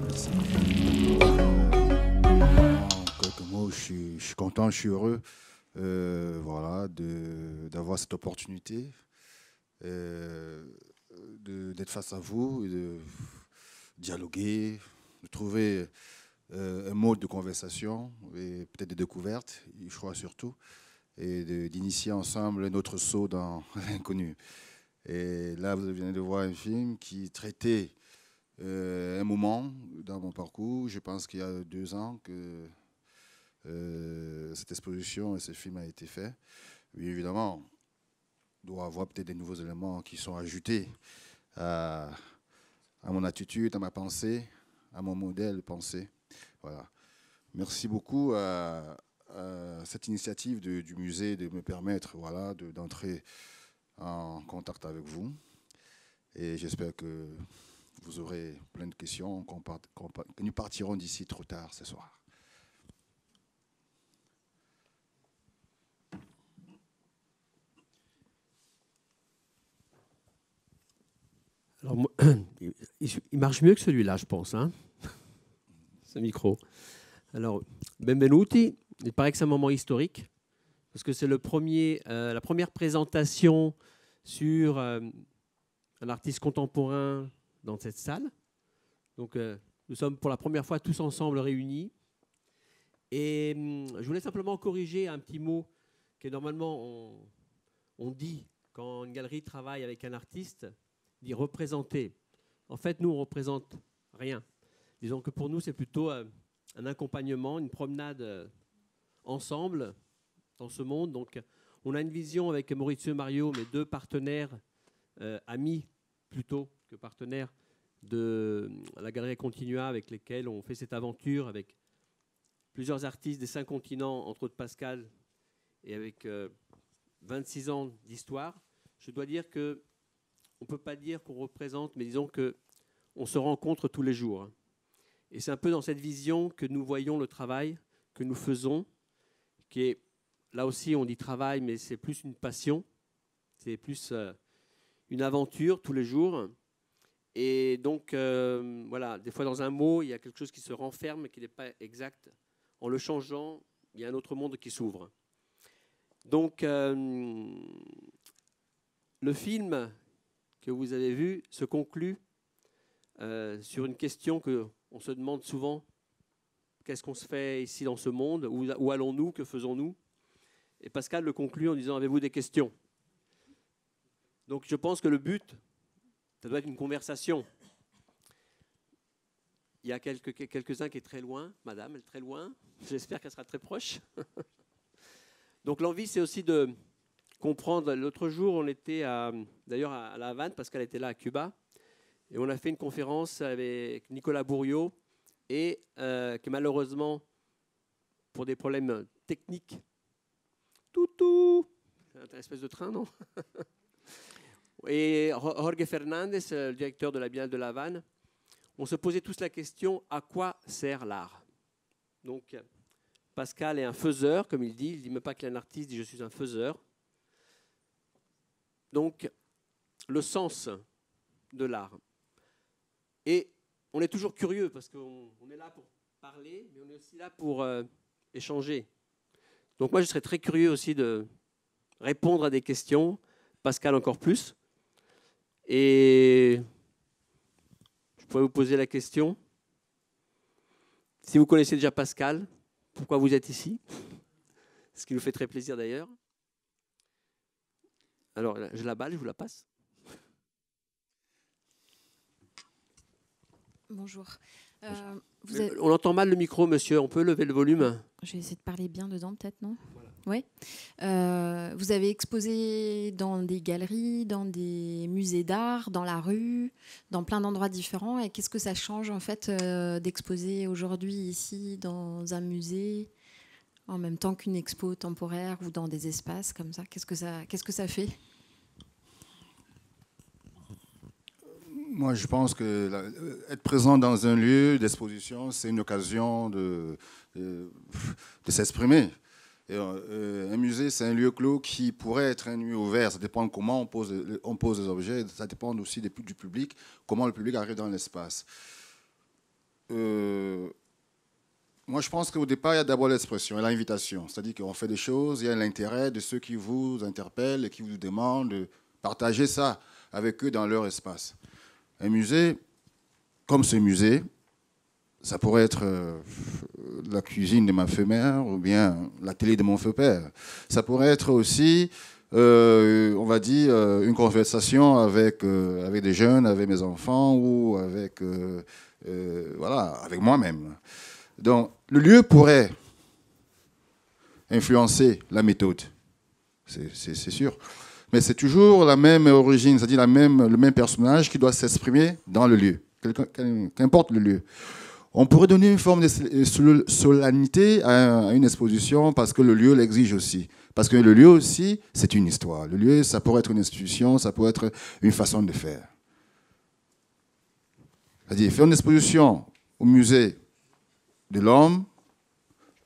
En quelques mots, je suis, content, je suis heureux euh, d'avoir cette opportunité euh, d'être face à vous, de dialoguer, de trouver euh, un mode de conversation et peut-être des découvertes, je crois surtout, et d'initier ensemble notre saut dans l'inconnu. Et là, vous venez de voir un film qui traitait euh, un moment dans mon parcours, je pense qu'il y a deux ans que euh, cette exposition et ce film a été fait. Oui, évidemment, on doit avoir peut-être des nouveaux éléments qui sont ajoutés à, mon attitude, à ma pensée, à mon modèle de pensée. Voilà. Merci beaucoup à, cette initiative du musée de me permettre voilà, d'entrer en contact avec vous. Et j'espère que vous aurez plein de questions nous partirons d'ici trop tard ce soir. Alors, il marche mieux que celui-là, je pense, hein ce micro. Alors, Benvenuti, il paraît que c'est un moment historique, parce que c'est euh, la première présentation sur euh, un artiste contemporain dans cette salle. Donc, euh, nous sommes pour la première fois tous ensemble réunis. Et hum, je voulais simplement corriger un petit mot que normalement on, dit quand une galerie travaille avec un artiste, dit représenter. En fait, nous, on représente rien. Disons que pour nous, c'est plutôt euh, un accompagnement, une promenade euh, ensemble dans ce monde. Donc, on a une vision avec Maurizio Mario, mes deux partenaires, amis plutôt, que partenaires de la Galerie Continua avec lesquels on fait cette aventure avec plusieurs artistes des cinq continents, entre autres Pascal, et avec 26 euh, ans d'histoire. Je dois dire que on ne peut pas dire qu'on représente, mais disons que on se rencontre tous les jours. Hein. Et c'est un peu dans cette vision que nous voyons le travail que nous faisons, qui est là aussi on dit travail, mais c'est plus une passion, c'est plus euh, une aventure tous les jours. Et donc, euh, voilà, des fois dans un mot, il y a quelque chose qui se renferme et qui n'est pas exact. En le changeant, il y a un autre monde qui s'ouvre. Donc, euh, le film que vous avez vu se conclut euh, sur une question que on se demande souvent qu'est-ce qu'on se fait ici dans ce monde où allons-nous Que faisons-nous Et Pascal le conclut en disant avez-vous des questions Donc, je pense que le but ça doit être une conversation. Il y a quelques, quelques-uns qui est très loin, madame, elle est très loin. J'espère qu'elle sera très proche. Donc l'envie, c'est aussi de comprendre. L'autre jour, on était d'ailleurs à La Havane, parce qu'elle était là à Cuba, et on a fait une conférence avec Nicolas Bourriot, et euh, qui malheureusement, pour des problèmes techniques, toutou, c'est un espèce de train, non et Jorge Fernandez, euh, le directeur de la Biennale de La Havane, on se posait tous la question à quoi sert l'art Donc, Pascal est un faiseur, comme il dit. Il ne dit même pas qu'il est un artiste, il dit je suis un faiseur. Donc, le sens de l'art. Et on est toujours curieux parce qu'on est là pour parler, mais on est aussi là pour euh, échanger. Donc, moi, je serais très curieux aussi de répondre à des questions, Pascal encore plus. Et je pourrais vous poser la question. Si vous connaissez déjà Pascal, pourquoi vous êtes ici Ce qui nous fait très plaisir d'ailleurs. Alors, je la balle, je vous la passe. Bonjour. Euh, On entend mal le micro, monsieur. On peut lever le volume Je vais essayer de parler bien dedans, peut-être, non oui. Euh, vous avez exposé dans des galeries, dans des musées d'art, dans la rue, dans plein d'endroits différents. Et qu'est-ce que ça change en fait euh, d'exposer aujourd'hui ici dans un musée en même temps qu'une expo temporaire ou dans des espaces comme ça Qu'est-ce que ça, qu'est-ce que ça fait Moi, je pense que euh, être présent dans un lieu d'exposition, c'est une occasion de s'exprimer euh, un musée, c'est un lieu clos qui pourrait être un lieu ouvert. Ça dépend comment on pose, on pose les objets. Ça dépend aussi des, du public, comment le public arrive dans l'espace. Euh, moi, je pense qu'au départ, il y a d'abord l'expression et l'invitation. C'est-à-dire qu'on fait des choses, il y a l'intérêt de ceux qui vous interpellent et qui vous demandent de partager ça avec eux dans leur espace. Un musée, comme ce musée, ça pourrait être euh, la cuisine de ma femme-mère ou bien la télé de mon feu-père. Ça pourrait être aussi, euh, on va dire, euh, une conversation avec, avec des jeunes, avec mes enfants ou avec, voilà, avec moi-même. Donc, le lieu pourrait influencer la méthode, c'est sûr. Mais c'est toujours la même origine, c'est-à-dire même, le même personnage qui doit s'exprimer dans le lieu, qu'importe le lieu. On pourrait donner une forme de euh, solennité à une exposition parce que le lieu l'exige aussi. Parce que le lieu aussi, c'est une histoire. Le lieu, ça pourrait être une institution, ça pourrait être une façon de faire. C'est-à-dire faire une exposition au musée de l'homme,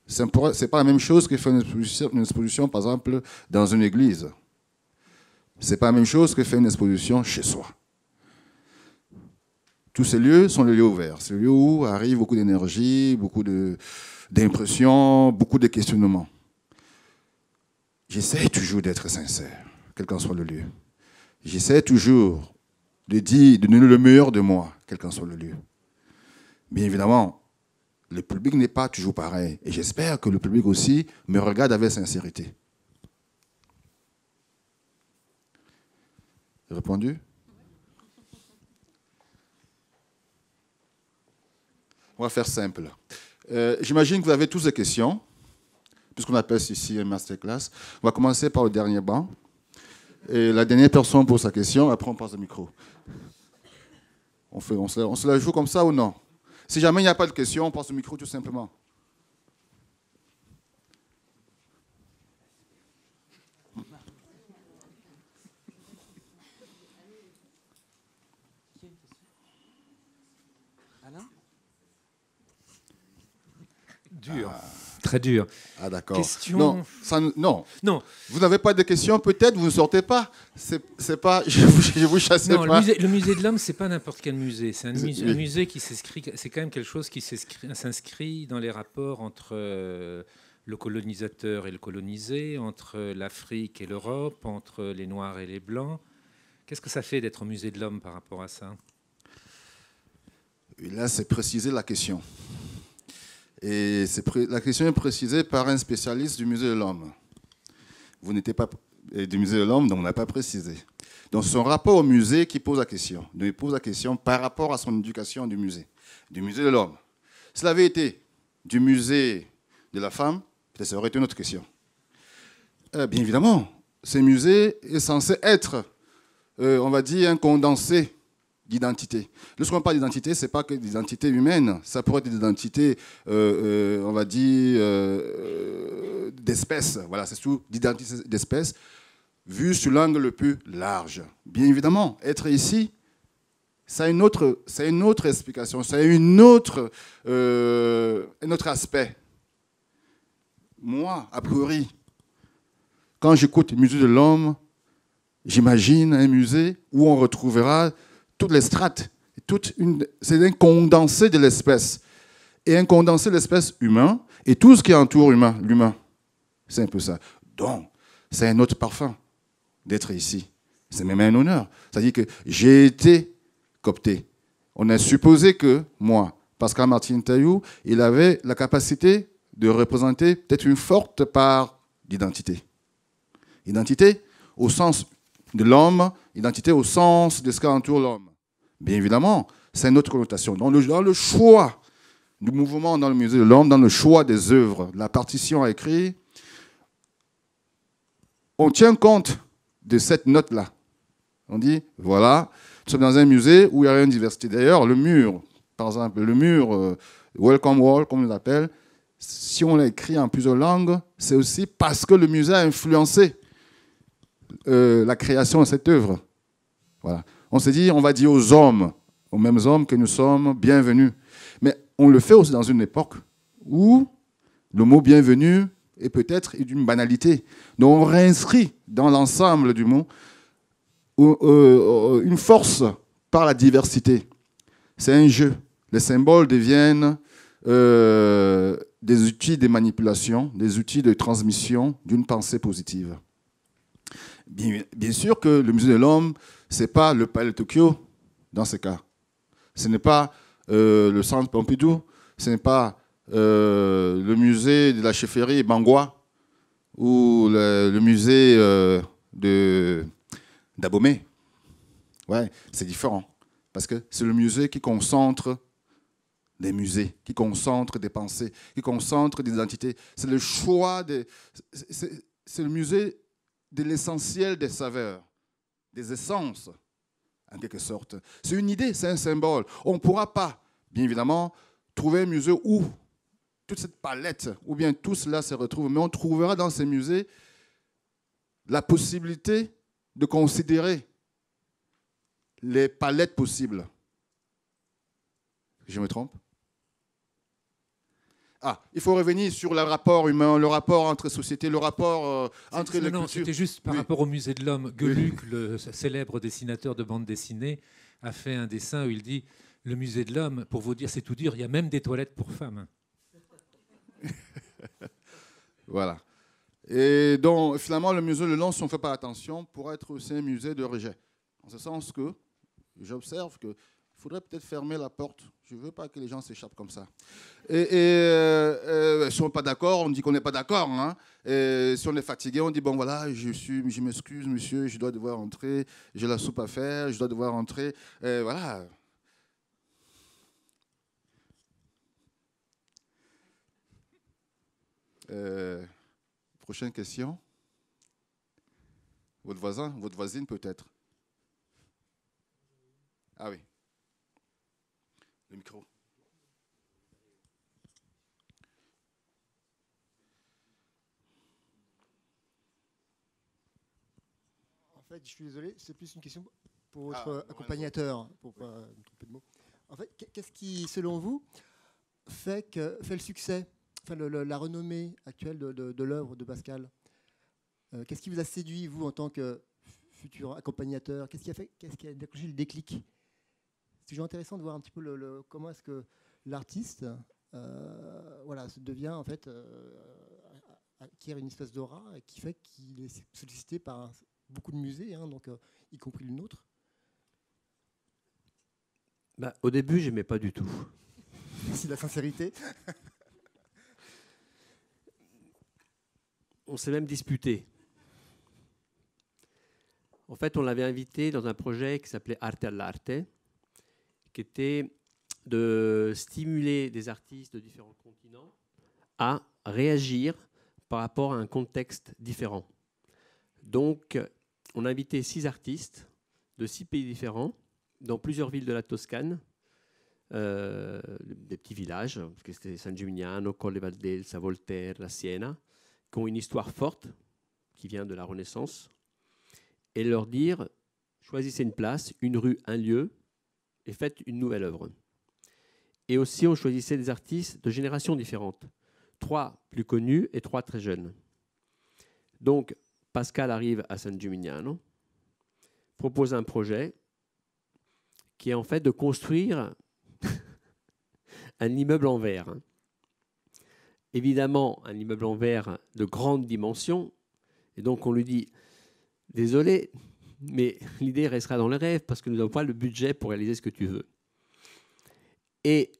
ce n'est pas la même chose que faire une exposition, par exemple, dans une église. Ce n'est pas la même chose que faire une exposition chez soi. Tous ces lieux sont les lieux ouverts. C'est le lieu où arrive beaucoup d'énergie, beaucoup d'impressions, beaucoup de questionnements. J'essaie toujours d'être sincère, quel qu'en soit le lieu. J'essaie toujours de dire, de donner le meilleur de moi, quel qu'en soit le lieu. Bien évidemment, le public n'est pas toujours pareil. Et j'espère que le public aussi me regarde avec sincérité. Répondu On va faire simple. Euh, j'imagine que vous avez tous des questions, puisqu'on appelle ici un masterclass. On va commencer par le dernier banc. Et la dernière personne pose sa question, après on passe au micro. On, fait, se, la joue comme ça ou non Si jamais il n'y a pas de question, on passe au micro tout simplement. Dur. Ah. Très dur. Ah d'accord. Non, non. Vous n'avez pas de questions peut-être, vous ne sortez pas. C'est pas, je vous, vous chasse non, pas. Le musée, le musée de l'homme, c'est pas n'importe quel musée. C'est un, musée, qui s'inscrit, c'est quand même quelque chose qui s'inscrit dans les rapports entre euh, le colonisateur et le colonisé, entre l'Afrique et l'Europe, entre les Noirs et les Blancs. Qu'est-ce que ça fait d'être au musée de l'homme par rapport à ça Là, c'est préciser la question. Et la question est précisée par un spécialiste du musée de l'homme. Vous n'étiez pas du musée de l'homme, donc on n'a pas précisé. Donc son rapport au musée qui pose la question. Donc pose la question par rapport à son éducation du musée, du musée de l'homme. Cela avait été du musée de la femme, ça aurait été une autre question. Euh, bien évidemment, ce musée est censé être, euh, on va dire, un condensé d'identité. Lorsqu'on parle d'identité, ce n'est pas que d'identité humaine, ça pourrait être d'identité, euh, euh, on va dire, euh, d'espèce. Voilà, c'est tout d'identité d'espèce, vu sous l'angle le plus large. Bien évidemment, être ici, ça a une autre, une autre explication, ça a une autre, un autre aspect. Moi, a priori, quand j'écoute Musée de l'homme, j'imagine un musée où on retrouvera toutes les strates, toute une, c'est un condensé de l'espèce. Et un condensé de l'espèce humain et tout ce qui entoure humain, l'humain. C'est un peu ça. Donc, c'est un autre parfum d'être ici. C'est même un honneur. C'est-à-dire que j'ai été copté. On a supposé que moi, Pascal Martin Tayou, il avait la capacité de représenter peut-être une forte part d'identité. Identité au sens de l'homme, identité au sens de ce qui entoure l'homme. Bien évidemment, c'est une autre connotation. Dans le, choix du mouvement dans le musée de l'homme, dans le choix des œuvres, la partition à écrire, on tient compte de cette note-là. On dit, voilà, nous sommes dans un musée où il y a une diversité. D'ailleurs, le mur, par exemple, le mur, euh, Welcome Wall, comme on l'appelle, si on l'a écrit en plusieurs langues, c'est aussi parce que le musée a influencé euh, la création de cette œuvre. Voilà. On s'est dit, on va dire aux hommes, aux mêmes hommes que nous sommes, bienvenus. Mais on le fait aussi dans une époque où le mot bienvenu est peut-être d'une banalité. Donc on réinscrit dans l'ensemble du mot euh, une force par la diversité. C'est un jeu. Les symboles deviennent euh, des outils de manipulation, des outils de transmission d'une pensée positive. bien sûr que le musée de l'homme ce n'est pas le palais de Tokyo dans ce cas. Ce n'est pas euh, le centre Pompidou, ce n'est pas euh, le musée de la chefferie Bangwa ou le, musée euh, d'Abomey. Ouais, c'est différent parce que c'est le musée qui concentre des musées, qui concentre des pensées, qui concentre des identités. C'est le choix de, c'est le musée de l'essentiel des saveurs des essences, en quelque sorte. C'est une idée, c'est un symbole. On ne pourra pas, bien évidemment, trouver un musée où toute cette palette, ou bien tout cela se retrouve, mais on trouvera dans ces musées la possibilité de considérer les palettes possibles. Je me trompe ah, il faut revenir sur le rapport humain, le rapport entre sociétés, le rapport euh, entre les Non, c'était juste par rapport au musée de l'homme. Gueuluc, le célèbre dessinateur de bande dessinée, a fait un dessin où il dit Le musée de l'homme, pour vous dire, c'est tout dur, il y a même des toilettes pour femmes. voilà. Et donc, finalement, le musée de l'homme, si on ne fait pas attention, pourrait être aussi un musée de rejet. En ce sens que j'observe que faudrait peut-être fermer la porte. Je ne veux pas que les gens s'échappent comme ça. Et, euh, euh, si on n'est pas d'accord, on dit qu'on n'est pas d'accord. Hein. Si on est fatigué, on dit bon voilà, je suis, je m'excuse, monsieur, je dois devoir entrer, j'ai la soupe à faire, je dois devoir entrer. voilà. Euh, prochaine question. Votre voisin, votre voisine peut-être. Ah oui micro. En fait, je suis désolé, c'est plus une question pour votre ah, euh, accompagnateur, pour pas euh, me tromper de mots. En fait, qu'est-ce qui, selon vous, fait, que, fait le succès, enfin, la renommée actuelle de, l'œuvre de Pascal euh, Qu'est-ce qui vous a séduit, vous, en tant que futur accompagnateur Qu'est-ce qui a fait, qu'est-ce qui a déclenché le déclic c'est toujours intéressant de voir un petit peu comment est-ce que l'artiste euh, devient en fait euh, acquiert une espèce d'aura qui fait qu'il est sollicité par beaucoup de musées, hein, donc, euh, y compris le nôtre. Bah, au début, je n'aimais pas du tout. Merci la sincérité. on s'est même disputé. En fait, on l'avait invité dans un projet qui s'appelait Arte all'arte, qui était de stimuler des artistes de différents continents à réagir par rapport à un contexte différent. Donc, on a invité six artistes de six pays différents dans plusieurs villes de la Toscane, euh, des petits villages, parce que c'était San Gimignano, Colle e Voltaire, La Siena, qui ont une histoire forte qui vient de la Renaissance, et leur dire choisissez une place, une rue, un lieu, et faites une nouvelle œuvre. Et aussi, on choisissait des artistes de générations différentes, trois plus connus et trois très jeunes. Donc, Pascal arrive à San Gimignano, propose un projet qui est en fait de construire un immeuble en verre. Évidemment, un immeuble en verre de grande dimension. Et donc, on lui dit Désolé, mais l'idée restera dans le rêve parce que nous n'avons pas le budget pour réaliser ce que tu veux. Et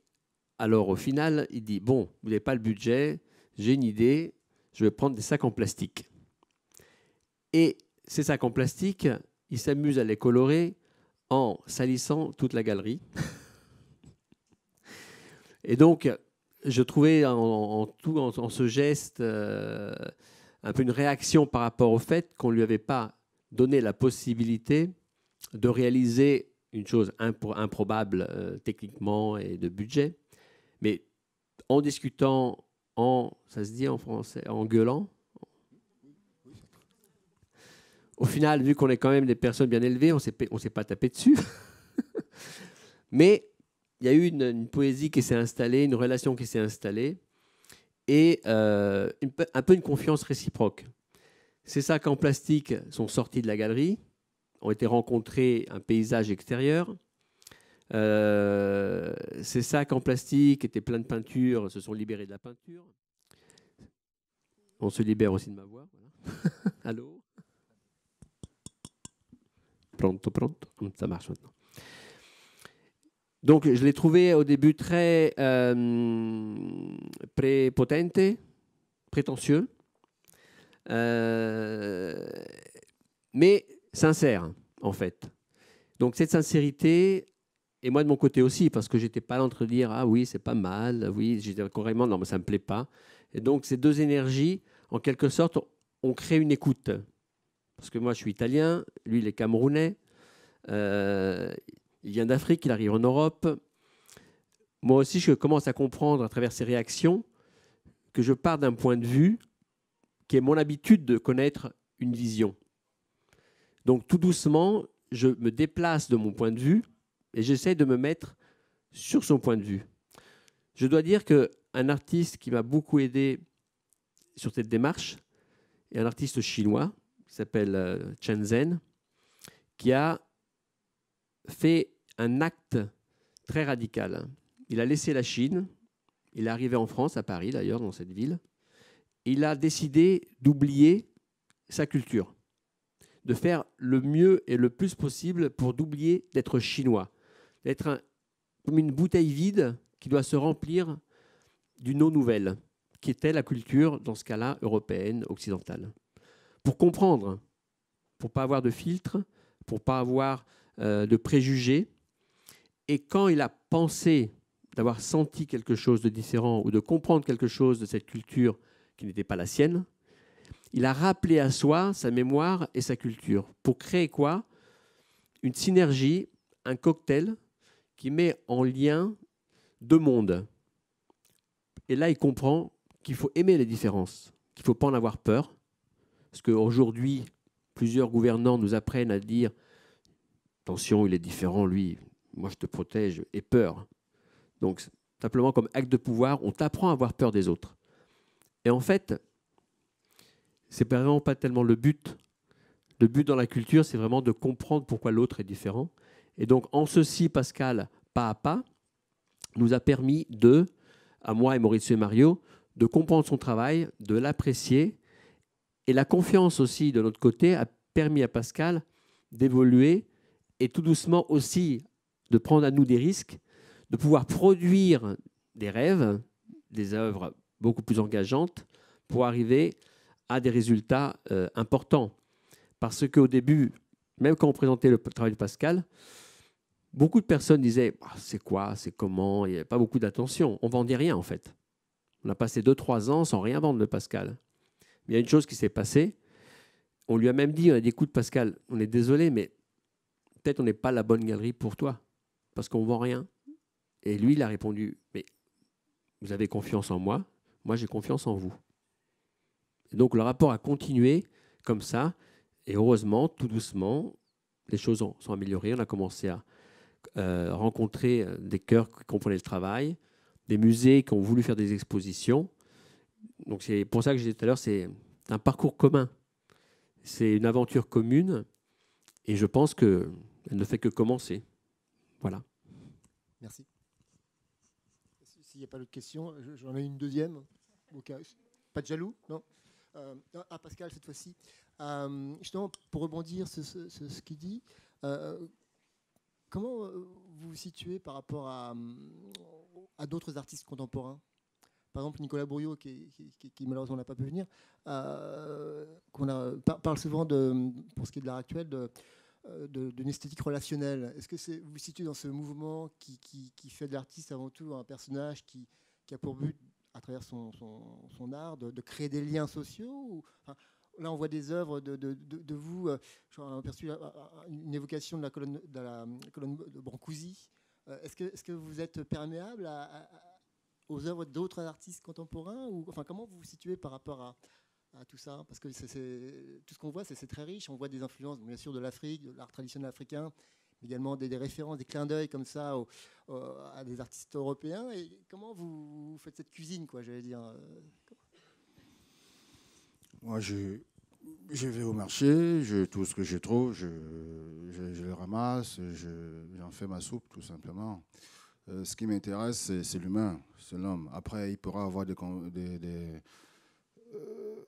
alors au final, il dit, bon, vous n'avez pas le budget, j'ai une idée, je vais prendre des sacs en plastique. Et ces sacs en plastique, il s'amuse à les colorer en salissant toute la galerie. Et donc, je trouvais en, tout, en, ce geste, euh, un peu une réaction par rapport au fait qu'on ne lui avait pas donner la possibilité de réaliser une chose improbable euh, techniquement et de budget, mais en discutant, en, ça se dit en français, en gueulant, au final, vu qu'on est quand même des personnes bien élevées, on ne s'est pas tapé dessus. mais il y a eu une, poésie qui s'est installée, une relation qui s'est installée, et euh, un peu une confiance réciproque. Ces sacs en plastique sont sortis de la galerie, ont été rencontrés un paysage extérieur. Euh, ces sacs en plastique étaient pleins de peinture, se sont libérés de la peinture. On se libère aussi de ma voix. Allô Pronto, pronto. Hum, ça marche maintenant. Donc, je l'ai trouvé au début très euh, prépotente, prétentieux. Euh, mais sincère, en fait. Donc cette sincérité, et moi de mon côté aussi, parce que j'étais pas l'entre dire ah oui c'est pas mal, ah oui j'étais correctement non mais ça me plaît pas. Et donc ces deux énergies, en quelque sorte, ont créé une écoute. Parce que moi je suis italien, lui il est camerounais, euh, il vient d'Afrique, il arrive en Europe. Moi aussi je commence à comprendre à travers ses réactions que je pars d'un point de vue qui est mon habitude de connaître une vision. Donc tout doucement, je me déplace de mon point de vue et j'essaie de me mettre sur son point de vue. Je dois dire qu'un artiste qui m'a beaucoup aidé sur cette démarche est un artiste chinois qui s'appelle euh, Chen Zhen, qui a fait un acte très radical. Il a laissé la Chine, il est arrivé en France, à Paris d'ailleurs, dans cette ville, il a décidé d'oublier sa culture, de faire le mieux et le plus possible pour d'oublier d'être chinois, d'être comme une bouteille vide qui doit se remplir d'une eau nouvelle, qui était la culture, dans ce cas-là, européenne, occidentale. Pour comprendre, pour pas avoir de filtre, pour pas avoir euh, de préjugés, et quand il a pensé d'avoir senti quelque chose de différent ou de comprendre quelque chose de cette culture n'était pas la sienne, il a rappelé à soi sa mémoire et sa culture pour créer quoi Une synergie, un cocktail qui met en lien deux mondes. Et là, il comprend qu'il faut aimer les différences, qu'il ne faut pas en avoir peur, parce qu'aujourd'hui, plusieurs gouvernants nous apprennent à dire attention, il est différent, lui, moi je te protège, et peur. Donc, simplement comme acte de pouvoir, on t'apprend à avoir peur des autres. Et en fait, c'est vraiment pas tellement le but. Le but dans la culture, c'est vraiment de comprendre pourquoi l'autre est différent. Et donc, en ceci, Pascal, pas à pas, nous a permis de, à moi et Mauricio et Mario, de comprendre son travail, de l'apprécier. Et la confiance aussi, de notre côté, a permis à Pascal d'évoluer et tout doucement aussi de prendre à nous des risques, de pouvoir produire des rêves, des œuvres beaucoup plus engageante, pour arriver à des résultats euh, importants. Parce qu'au début, même quand on présentait le travail de Pascal, beaucoup de personnes disaient ah, c'est quoi, c'est comment, il n'y avait pas beaucoup d'attention. On ne vendait rien en fait. On a passé 2-3 ans sans rien vendre de Pascal. Mais il y a une chose qui s'est passée. On lui a même dit, on a dit, écoute Pascal, on est désolé, mais peut-être on n'est pas la bonne galerie pour toi, parce qu'on ne vend rien. Et lui, il a répondu, mais vous avez confiance en moi, moi, j'ai confiance en vous. donc, le rapport a continué comme ça. Et heureusement, tout doucement, les choses sont améliorées. On a commencé à euh, rencontrer euh, des cœurs qui comprenaient le travail, des musées qui ont voulu faire des expositions. Donc, c'est pour ça que je disais tout à l'heure, c'est un parcours commun. C'est une aventure commune. Et je pense qu'elle ne fait que commencer. Voilà. Merci. S'il n'y a pas d'autres questions, j'en ai une deuxième. Pas de jaloux Non euh, ah, Pascal, cette fois-ci. Euh, justement, pour rebondir sur ce, qu'il dit, euh, comment vous vous situez par rapport à, d'autres artistes contemporains par exemple, Nicolas Bouriot, qui, malheureusement n'a pas pu venir, qu'on parle souvent, de, pour ce qui est de l'art actuel, de, euh, d'une esthétique relationnelle. Est-ce que vous vous situez dans ce mouvement qui, fait de l'artiste avant tout un personnage qui, a pour but, à travers son, art, de, créer des liens sociaux Là, on voit des œuvres de, vous. J'ai euh, perçu euh, une évocation de la colonne de, la colonne de Brancusi. est-ce, que, vous êtes perméable aux œuvres d'autres artistes contemporains ou, enfin, Comment vous vous situez par rapport à, à tout ça Parce que c'est tout ce qu'on voit, c'est très riche. On voit des influences, bien sûr, de l'Afrique, de l'art traditionnel africain, mais également des, références, des clins d'œil comme ça à des artistes européens. Et comment vous, faites cette cuisine, quoi, j'allais dire euh, Moi, je, vais au marché, je, tout ce que j'ai trouve, je, je, le ramasse, j'en fais ma soupe, tout simplement. Euh, ce qui m'intéresse, c'est l'humain, c'est l'homme. Après, il pourra avoir des, des, des euh,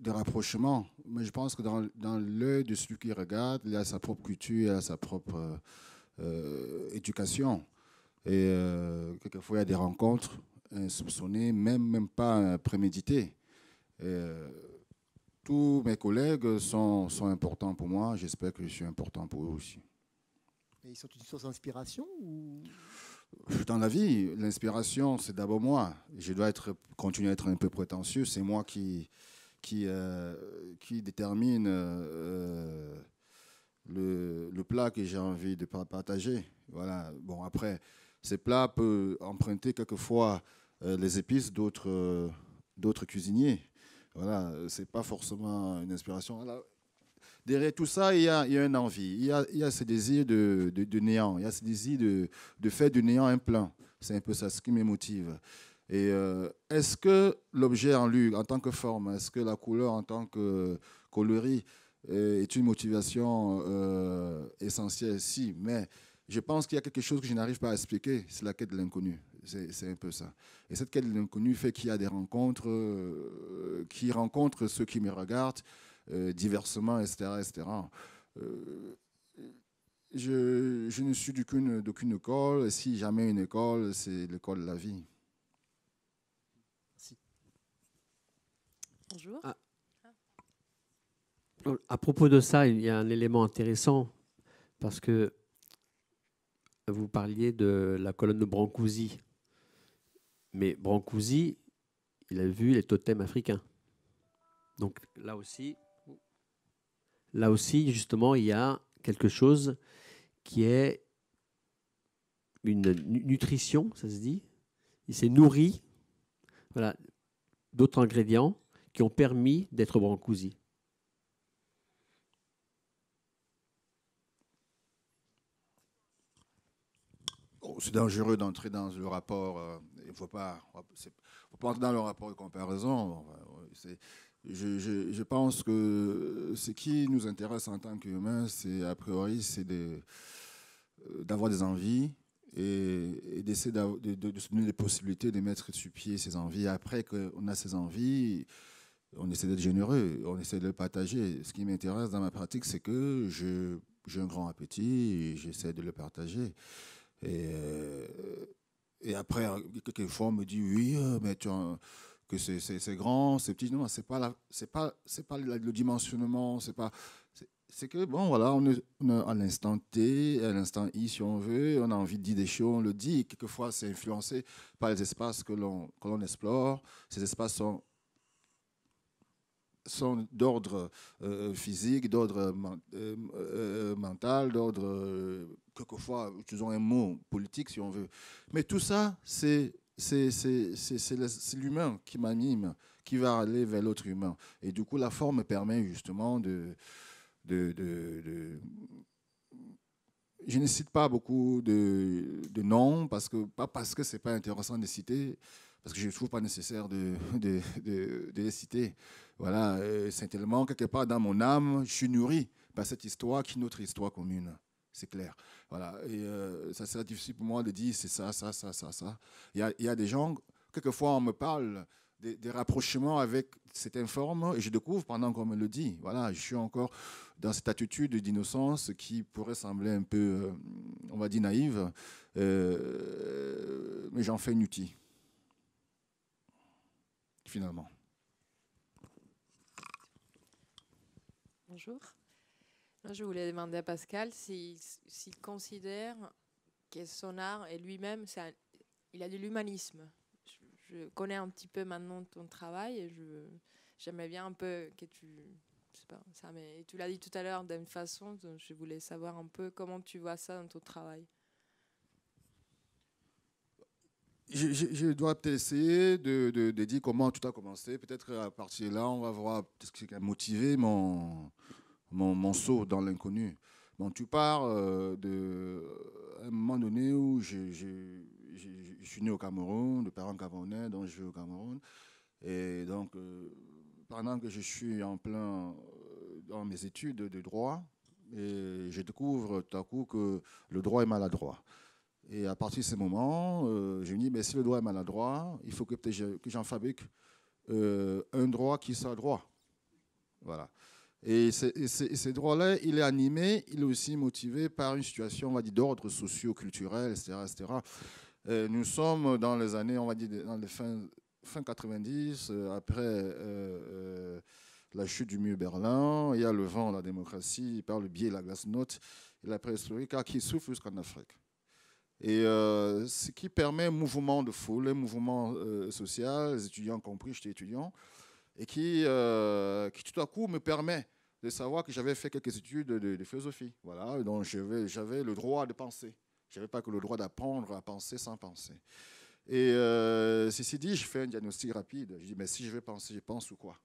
de rapprochement, mais je pense que dans, dans l'œil de celui qui regarde, il a sa propre culture, il a sa propre euh, éducation. Et euh, quelquefois, il y a des rencontres insoupçonnées, même, même pas préméditées. Euh, tous mes collègues sont, importants pour moi. J'espère que je suis important pour eux aussi. Et ils sont une source d'inspiration ou... Dans la vie, l'inspiration, c'est d'abord moi. Je dois être, continuer à être un peu prétentieux. C'est moi qui, qui, euh, qui détermine euh, euh, le, le, plat que j'ai envie de partager. Voilà. Bon, après, ces plats peuvent emprunter quelquefois les épices d'autres d'autres cuisiniers. Voilà, c'est pas forcément une inspiration. derrière tout ça, il y a, il y a une envie, il y a, il y a ce désir de, de, néant, il y a ce désir de, de faire du néant un plan. C'est un peu ça ce qui me motive. Et euh, est-ce que l'objet en lui, en tant que forme, est-ce que la couleur en tant que colorie, est une motivation euh, essentielle Si, mais je pense qu'il y a quelque chose que je n'arrive pas à expliquer, c'est la quête de l'inconnu. C'est un peu ça. Et cette quête de l'inconnu fait qu'il y a des rencontres euh, qui rencontrent ceux qui me regardent diversement, etc. etc. Je, ne suis d'aucune école. Si jamais une école, c'est l'école de la vie. Bonjour. Ah. Oh, à propos de ça, il y a un élément intéressant parce que vous parliez de la colonne de Brancusi. Mais Brancusi, il a vu les totems africains. Donc là aussi, là aussi justement, il y a quelque chose qui est une nutrition, ça se dit. Il s'est nourri voilà, d'autres ingrédients qui ont permis d'être brancusi. c'est dangereux d'entrer dans le rapport. Euh, il ne faut pas, entrer dans le rapport de comparaison. je, pense que ce qui nous intéresse en tant qu'humains, c'est a priori, c'est euh, d'avoir des envies et, d'essayer de, se donner les possibilités de mettre sur pied ces envies. Après qu'on a ces envies, on essaie d'être généreux, on essaie de le partager. Ce qui m'intéresse dans ma pratique, c'est que j'ai un grand appétit et j'essaie de le partager. Et, euh, et après, quelquefois, on me dit oui, euh, mais tu que c'est grand, c'est petit. Non, c'est pas la, c'est pas c'est pas le dimensionnement, c'est pas c'est que bon voilà, on est, à l'instant T, à l'instant I si on veut, on a envie de dire des choses, on le dit. Quelquefois, c'est influencé par les espaces que l'on que l'on explore. Ces espaces sont sont d'ordre euh, physique, d'ordre euh, euh, mental, d'ordre, quelquefois, utilisons un mot politique si on veut. Mais tout ça, c'est l'humain qui m'anime, qui va aller vers l'autre humain. Et du coup, la forme permet justement de, je ne cite pas beaucoup de, noms, parce que, pas parce que ce n'est pas intéressant de citer, parce que je ne trouve pas nécessaire de, de, de, les citer. Voilà, c'est euh, tellement quelque part dans mon âme, je suis nourri par cette histoire qui est notre histoire commune. C'est clair. Voilà. Et euh, ça sera difficile pour moi de dire c'est ça, ça, ça, ça, ça. Il y a, il y a des gens, quelquefois on me parle des, rapprochements avec cette informe et je découvre pendant qu'on me le dit. Voilà, je suis encore dans cette attitude d'innocence qui pourrait sembler un peu, euh, on va dire, naïve, mais j'en fais un outil finalement. Bonjour. Je voulais demander à Pascal s'il considère que son art et lui-même, il a de l'humanisme. Je, connais un petit peu maintenant ton travail et j'aimais bien un peu que tu... Je sais pas, ça, mais tu l'as dit tout à l'heure d'une façon, je voulais savoir un peu comment tu vois ça dans ton travail. je, dois peut-être essayer de, dire comment tout a commencé. Peut-être à partir de là, on va voir ce qui a motivé mon, saut dans l'inconnu. tu pars euh, d'un moment donné où je, suis né au Cameroun, de parents camerounais, donc je vais au Cameroun. Et donc, euh, pendant que je suis en plein euh, dans mes études de droit, et je découvre tout à coup que le droit est maladroit. Et à partir de ce moment, euh, je me dis, mais si le droit est maladroit, il faut que, que j'en fabrique euh, un droit qui soit droit. Voilà. Et, ce droit droits-là, il est animé, il est aussi motivé par une situation, on va dire, d'ordre socio-culturel, etc. Euh, nous sommes dans les années, on va dire, dans les fin 90, après la chute du mur Berlin, il y a le vent la démocratie par le biais de la note et la préhistorique qui souffle jusqu'en Afrique. Et euh, ce qui permet un mouvement de foule, un mouvement euh, social, les étudiants compris, j'étais étudiant, et qui, euh, qui tout à coup me permet de savoir que j'avais fait quelques études de, philosophie. Voilà, donc j'avais le droit de penser. Je n'avais pas que le droit d'apprendre à penser sans penser. Et ceci dit, je fais un diagnostic rapide. Je dis, mais si je vais penser, je pense ou quoi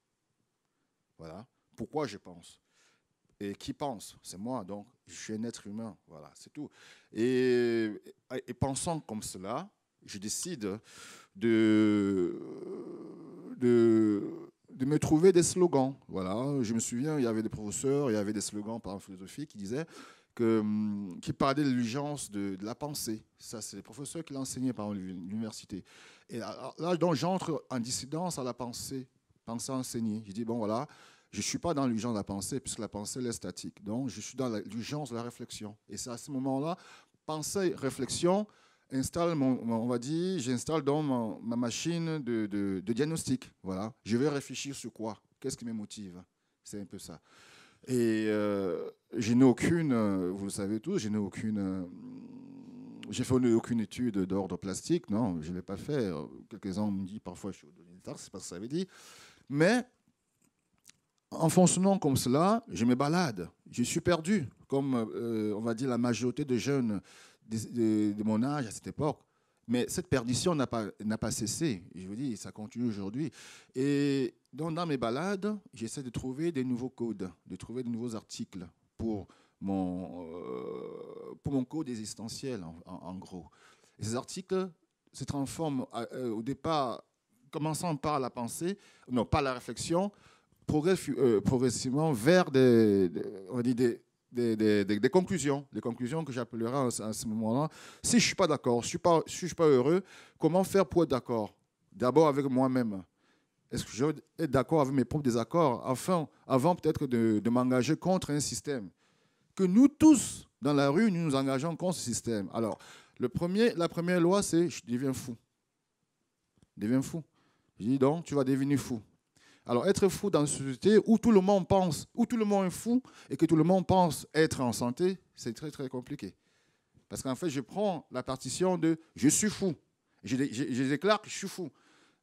Voilà. Pourquoi je pense et qui pense. C'est moi, donc je suis un être humain. Voilà, c'est tout. Et, pensant comme cela, je décide de, de, de, me trouver des slogans. Voilà, je me souviens, il y avait des professeurs, il y avait des slogans par philosophie qui disaient que, hum, qui parlait de l'urgence de, la pensée. Ça, c'est les professeurs qui l'enseignaient par l'université. Et là, donc, j'entre en dissidence à la pensée, pensée enseignée. Je dis, bon, voilà, je ne suis pas dans l'urgence de la pensée, puisque la pensée est statique. Donc, je suis dans l'urgence de la réflexion. Et c'est à ce moment-là, pensée, réflexion, installe on va dire, j'installe dans ma, machine de, diagnostic. Voilà. Je vais réfléchir sur quoi Qu'est-ce qui me motive C'est un peu ça. Et euh, je n'ai aucune, euh, vous le savez tous, je n'ai aucune. Euh, j'ai fait aucune étude d'ordre plastique, non, je ne l'ai pas fait. Quelques-uns me disent parfois je suis au c'est pas ce que ça veut dire. Mais en fonctionnant comme cela, je me balade, je suis perdu, comme euh, on va dire la majorité des jeunes de, mon âge à cette époque. Mais cette perdition n'a pas, cessé. Je vous dis, ça continue aujourd'hui. Et dans mes balades, j'essaie de trouver des nouveaux codes, de trouver de nouveaux articles pour mon, euh, code existentiel, en, gros. ces articles se transforment euh, au départ, commençant par la pensée, non, par la réflexion, euh, progressivement vers des, conclusions, des conclusions que j'appellerai à, ce moment-là. Si je suis pas d'accord, si je suis je suis pas heureux, comment faire pour être d'accord D'abord avec moi-même. Est-ce que je vais être d'accord avec mes propres désaccords avant peut-être de, m'engager contre un système que nous tous dans la rue nous nous engageons contre ce système. Alors, le premier, la première loi c'est je deviens fou. Je deviens fou. Je dis donc tu vas devenir fou. Alors être fou dans une société où tout le monde pense, où tout le monde est fou et que tout le monde pense être en santé, c'est très très compliqué. Parce qu'en fait, je prends la partition de je suis fou. Je, déclare que je suis fou.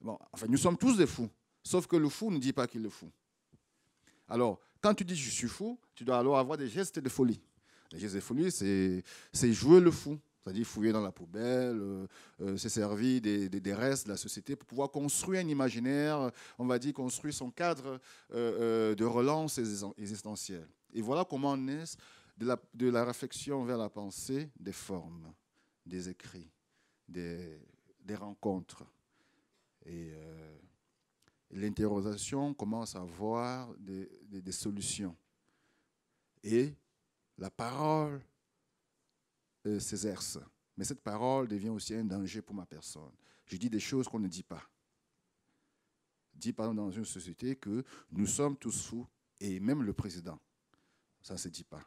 Bon, enfin, nous sommes tous des fous. Sauf que le fou ne dit pas qu'il est fou. Alors, quand tu dis je suis fou, tu dois alors avoir des gestes de folie. Les gestes de folie, c'est jouer le fou c'est-à-dire fouiller dans la poubelle, euh, euh, s'est servi des, restes de la société pour pouvoir construire un imaginaire, euh, on va dire construire son cadre de relance existentielle. Et voilà comment naissent de la, de la réflexion vers la pensée des formes, des écrits, des, rencontres. Et l'interrogation commence à avoir des, des solutions. Et la parole euh, s'exerce. Mais cette parole devient aussi un danger pour ma personne. Je dis des choses qu'on ne dit pas. Dis par exemple dans une société que nous sommes tous fous et même le président. Ça ne se dit pas.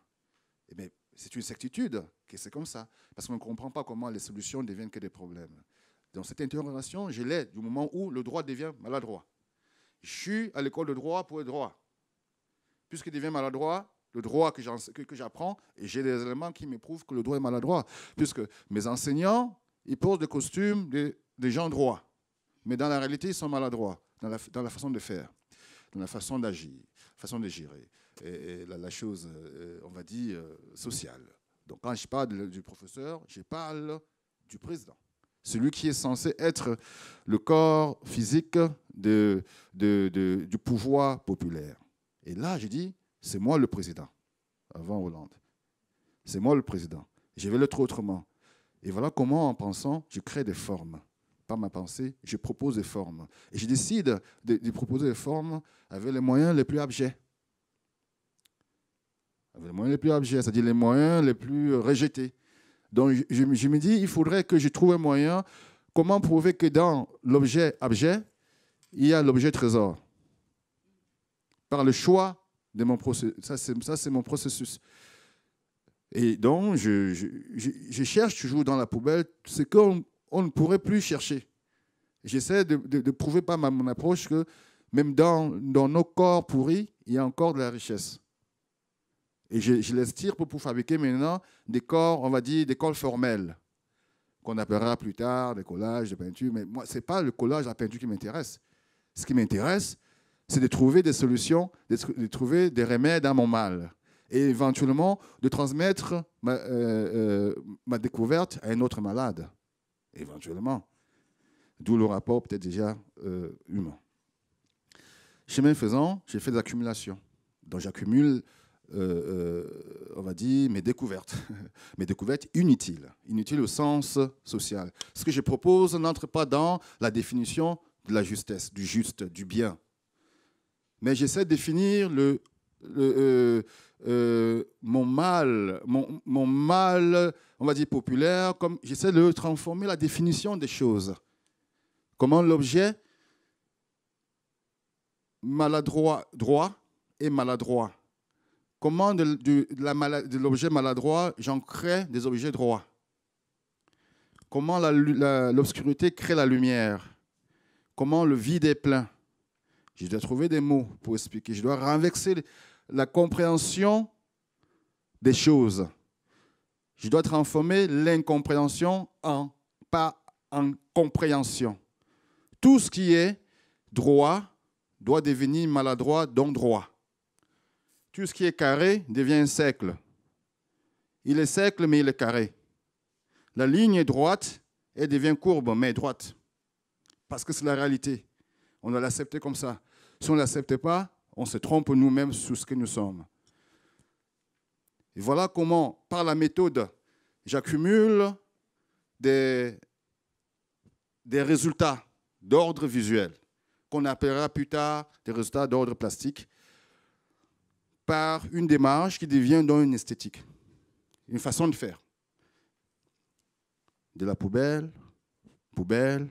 Et eh mais c'est une certitude que c'est comme ça. Parce qu'on ne comprend pas comment les solutions deviennent que des problèmes. Dans cette interrogation, je l'ai du moment où le droit devient maladroit. Je suis à l'école de droit pour le droit. Puisqu'il devient maladroit, le droit que j'apprends, et j'ai des éléments qui m'éprouvent que le droit est maladroit, puisque mes enseignants, ils portent des costumes des, gens droits, mais dans la réalité, ils sont maladroits dans la, façon de faire, dans la façon d'agir, façon de gérer, et, la, chose, euh, on va dire, euh, sociale. Donc quand je parle du professeur, je parle du président celui qui est censé être le corps physique de, du pouvoir populaire. Et là, je dis, c'est moi le président, avant Hollande. C'est moi le président. Je vais l'être autrement. Et voilà comment, en pensant, je crée des formes. Par ma pensée, je propose des formes. Et je décide de, proposer des formes avec les moyens les plus abjets. Avec les moyens les plus abjets, c'est-à-dire les moyens les plus rejetés. Donc je, je, me dis, il faudrait que je trouve un moyen, comment prouver que dans l'objet abjet, il y a l'objet trésor. Par le choix mon processus. Ça, c'est mon processus. Et donc, je, cherche toujours dans la poubelle ce qu'on on ne pourrait plus chercher. J'essaie de, prouver par mon approche que même dans, dans nos corps pourris, il y a encore de la richesse. Et je, je tire pour, fabriquer maintenant des corps, on va dire, des corps formels, qu'on appellera plus tard des collages, des peintures. Mais moi, ce n'est pas le collage, la peinture qui m'intéresse. Ce qui m'intéresse, c'est de trouver des solutions, de, trouver des remèdes à mon mal et éventuellement de transmettre ma, euh, euh, découverte à un autre malade, éventuellement. D'où le rapport peut-être déjà euh, humain. Chemin faisant, j'ai fait des accumulations. dont j'accumule, on va dire, mes découvertes. mes découvertes inutiles. Inutiles au sens social. Ce que je propose n'entre pas dans la définition de la justesse, du juste, du bien mais j'essaie de définir euh, euh, mon mal, mon, mal, on va dire populaire, comme j'essaie de transformer la définition des choses. Comment l'objet maladroit droit est maladroit. Comment de l'objet maladroit, j'en crée des objets droits. Comment l'obscurité crée la lumière. Comment le vide est plein. Je dois trouver des mots pour expliquer. Je dois renverser la compréhension des choses. Je dois transformer l'incompréhension en pas en compréhension. Tout ce qui est droit doit devenir maladroit, donc droit. Tout ce qui est carré devient un cercle. Il est cercle, mais il est carré. La ligne est droite, elle devient courbe, mais droite. Parce que c'est la réalité. On doit l'accepter comme ça. Si on ne l'accepte pas, on se trompe nous-mêmes sur ce que nous sommes. Et voilà comment, par la méthode, j'accumule des, des résultats d'ordre visuel, qu'on appellera plus tard des résultats d'ordre plastique, par une démarche qui devient donc une esthétique, une façon de faire. De la poubelle, poubelle,